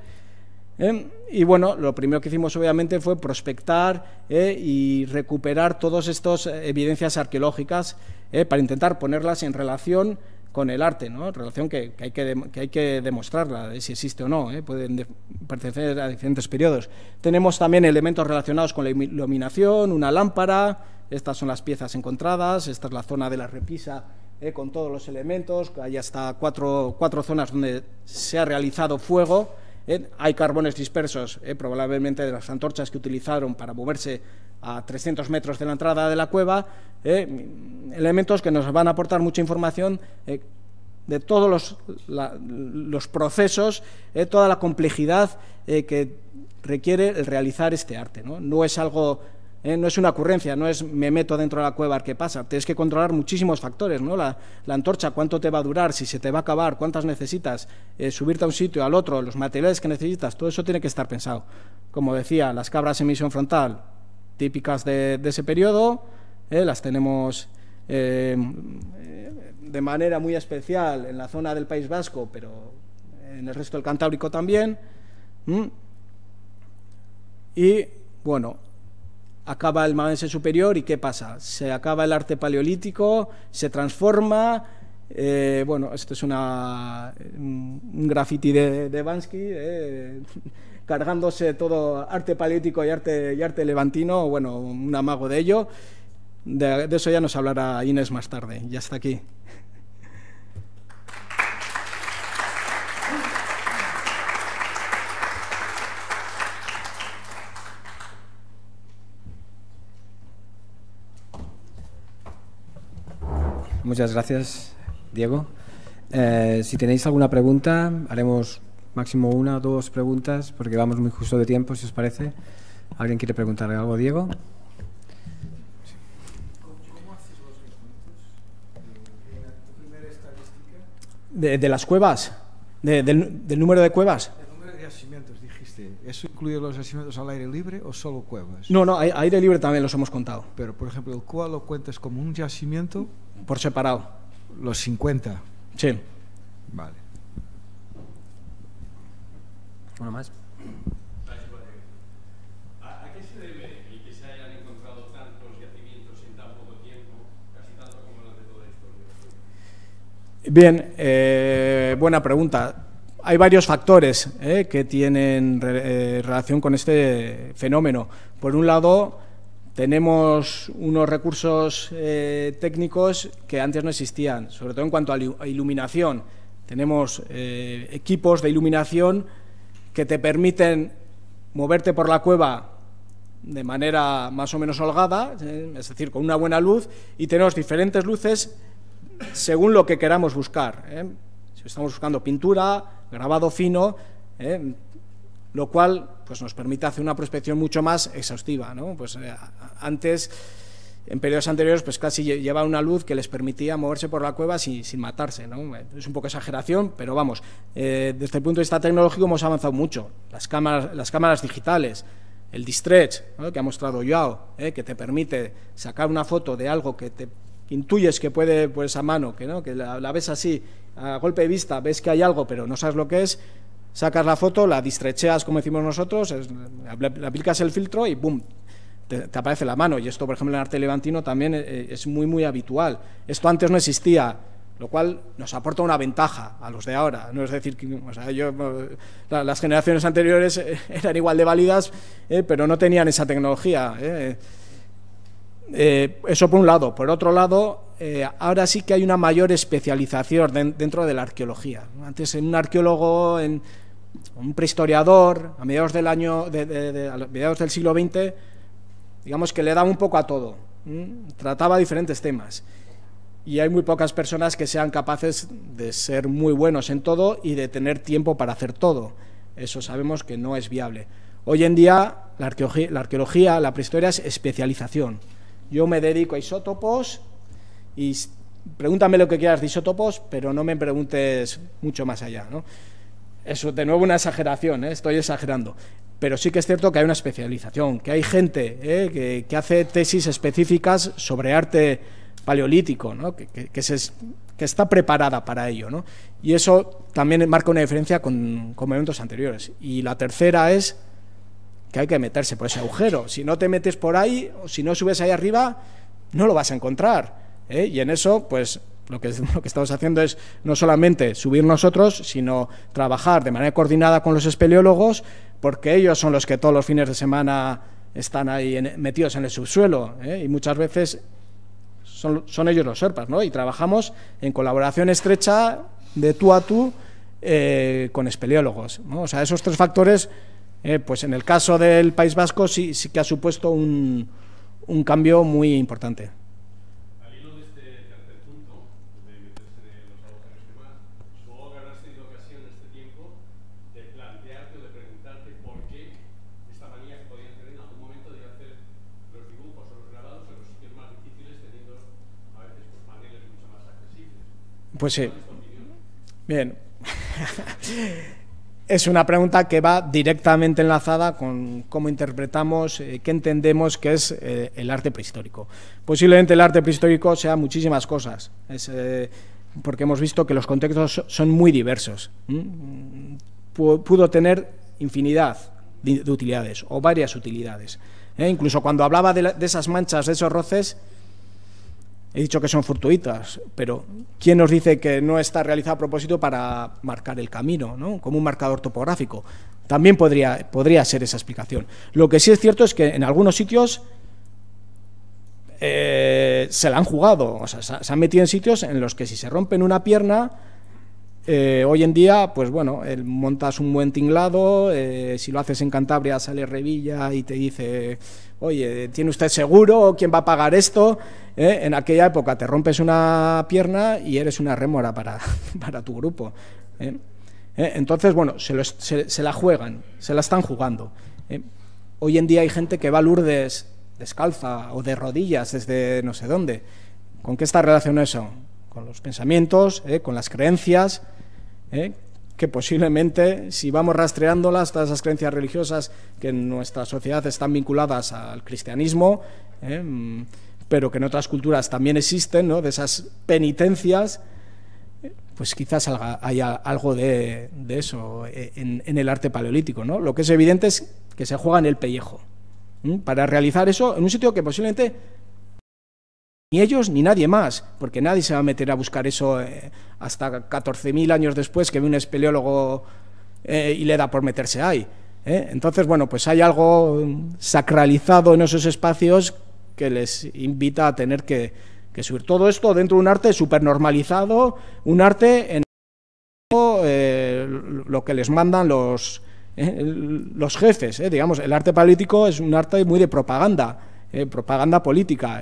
Eh, y bueno, lo primero que hicimos obviamente fue prospectar y recuperar todas estas evidencias arqueológicas para intentar ponerlas en relación con el arte, ¿no? relación que, hay que, hay que demostrarla, si existe o no, ¿eh? pueden pertenecer a diferentes periodos. Tenemos también elementos relacionados con la iluminación, una lámpara, estas son las piezas encontradas, esta es la zona de la repisa ¿eh? con todos los elementos, hay hasta cuatro, zonas donde se ha realizado fuego, ¿eh? hay carbones dispersos, probablemente de las antorchas que utilizaron para moverse a 300 metros de la entrada de la cueva, eh, elementos que nos van a aportar mucha información eh, de todos los, los procesos, eh, toda la complejidad que requiere el realizar este arte. No, es algo... no es una ocurrencia, no es me meto dentro de la cueva, ¿qué pasa? Tienes que controlar muchísimos factores, ¿no? La, la antorcha, cuánto te va a durar, si se te va a acabar, cuántas necesitas, subirte a un sitio, al otro, los materiales que necesitas, todo eso tiene que estar pensado. Como decía, las cabras en misión frontal, típicas de, ese periodo, eh, las tenemos eh, de manera muy especial en la zona del País Vasco, pero en el resto del Cantábrico también. Y bueno, acaba el Mavense superior y ¿qué pasa? Se acaba el arte paleolítico, se transforma. Eh, bueno, esto es un graffiti de, Bansky cargándose todo arte paleolítico y arte, y arte levantino, bueno, un amago de ello. De, eso ya nos hablará Inés más tarde. Ya está aquí. Muchas gracias, Diego. Eh, si tenéis alguna pregunta, haremos máximo una o dos preguntas, porque vamos muy justo de tiempo, si os parece. ¿Alguien quiere preguntarle algo Diego? De, de las cuevas, de, del, número de cuevas. El número de yacimientos, dijiste. ¿Eso incluye los yacimientos al aire libre o solo cuevas? No, no, aire libre también los hemos contado. Pero, por ejemplo, ¿el cual lo cuentas como un yacimiento? Por separado. Los 50. Sí. Vale. Bien, buena pregunta. Hay varios factores eh, que tienen eh, relación con este fenómeno. Por un lado, tenemos unos recursos eh, técnicos que antes no existían, sobre todo en cuanto a iluminación. Tenemos equipos de iluminación que te permiten moverte por la cueva de manera más o menos holgada, eh, es decir, con una buena luz, y tenemos diferentes luces según lo que queramos buscar. Eh. Si estamos buscando pintura, grabado fino, eh, lo cual pues, nos permite hacer una prospección mucho más exhaustiva. ¿no? Pues, antes en periodos anteriores pues casi llevaba una luz que les permitía moverse por la cueva sin, sin matarse. Es un poco exageración, pero vamos, eh, desde el punto de vista tecnológico hemos avanzado mucho. Las cámaras, las cámaras digitales, el distretch que ha mostrado Yao, ¿eh? que te permite sacar una foto de algo que te intuyes que puede, pues a mano, que, ¿no? que la, ves así, a golpe de vista, ves que hay algo, pero no sabes lo que es, sacas la foto, la distrecheas, como decimos nosotros, le aplicas el filtro y ¡bum! te, aparece la mano. Y esto, por ejemplo, en arte levantino también eh, eh, es muy, muy habitual. Esto antes no existía, lo cual nos aporta una ventaja a los de ahora. No es decir, que, o sea, yo, eh, las generaciones anteriores eran igual de válidas, pero no tenían esa tecnología. eso por un lado. Por otro lado, ahora sí que hay una mayor especialización dentro de la arqueología. Antes un arqueólogo, en, un prehistoriador, a mediados del, año, de, a mediados del siglo XX, digamos que le daba un poco a todo, trataba diferentes temas. Y hay muy pocas personas que sean capaces de ser muy buenos en todo y de tener tiempo para hacer todo. Eso sabemos que no es viable. Hoy en día la arqueología, la, prehistoria es especialización. Yo me dedico a isótopos y pregúntame lo que quieras de isótopos, pero no me preguntes mucho más allá. Eso, de nuevo, una exageración, ¿eh? estoy exagerando pero sí que es cierto que hay una especialización, que hay gente ¿eh? que, hace tesis específicas sobre arte paleolítico, que, está preparada para ello. Y eso también marca una diferencia con, momentos anteriores. Y la tercera es que hay que meterse por ese agujero. Si no te metes por ahí, o si no subes ahí arriba, no lo vas a encontrar. ¿eh? Y en eso, pues lo que, lo que, estamos haciendo es no solamente subir nosotros, sino trabajar de manera coordinada con los espeleólogos, porque ellos son los que todos los fines de semana están ahí metidos en el subsuelo ¿eh? y muchas veces son, ellos los SERPAs, ¿no? Y trabajamos en colaboración estrecha de tú a tú eh, con espeleólogos, O sea, esos tres factores, eh, pues en el caso del País Vasco sí, sí que ha supuesto un cambio muy importante. Pues sí. Bien. es una pregunta que va directamente enlazada con cómo interpretamos, eh, qué entendemos que es eh, el arte prehistórico. Posiblemente el arte prehistórico sea muchísimas cosas, eh, porque hemos visto que los contextos son muy diversos. ¿Mm? Pudo tener infinidad de utilidades o varias utilidades. Incluso cuando hablaba de esas manchas, de esos roces, He dicho que son fortuitas, pero ¿quién nos dice que no está realizado a propósito para marcar el camino, ¿no? como un marcador topográfico? También podría, podría ser esa explicación. Lo que sí es cierto es que en algunos sitios eh, se la han jugado, o sea, se han metido en sitios en los que si se rompen una pierna, eh, hoy en día, pues bueno, el, montas un buen tinglado, eh, si lo haces en Cantabria sale Revilla y te dice, oye, ¿tiene usted seguro? ¿Quién va a pagar esto? Eh, en aquella época te rompes una pierna y eres una rémora para, para tu grupo. Entonces, bueno, se, se, la juegan, se la están jugando. Hoy en día hay gente que va a Lourdes descalza o de rodillas desde no sé dónde. ¿Con qué está relacionado eso? con los pensamientos, eh, con las creencias, eh, que posiblemente si vamos rastreándolas, todas esas creencias religiosas que en nuestra sociedad están vinculadas al cristianismo, eh, pero que en otras culturas también existen, ¿no? de esas penitencias, pues quizás haya algo de, eso en, el arte paleolítico. ¿no? Lo que es evidente es que se juega en el pellejo. Para realizar eso en un sitio que posiblemente ni ellos ni nadie más, porque nadie se va a meter a buscar eso eh, hasta 14.000 años después que ve un espeleólogo eh, y le da por meterse ahí. ¿eh? Entonces, bueno, pues hay algo mm, sacralizado en esos espacios que les invita a tener que, subir todo esto dentro de un arte normalizado, un arte en lo que les mandan los, los jefes. digamos, el arte político es un arte muy de propaganda. Eh, propaganda política.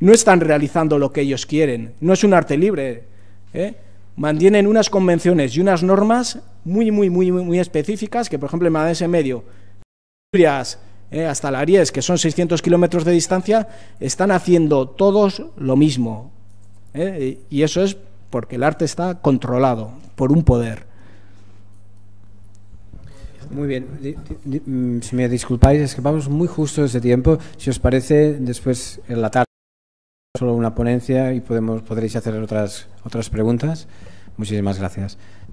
no están realizando lo que ellos quieren, no es un arte libre. ¿eh? Mantienen unas convenciones y unas normas muy, muy, muy, muy específicas que, por ejemplo, en ese medio, eh, hasta la Aries, que son 600 kilómetros de distancia, están haciendo todos lo mismo. ¿eh? Y eso es porque el arte está controlado por un poder. Muy bien. Mm, si me disculpáis, es que vamos muy justo ese tiempo. Si os parece, después en la tarde solo una ponencia y podemos podréis hacer otras otras preguntas. Muchísimas gracias.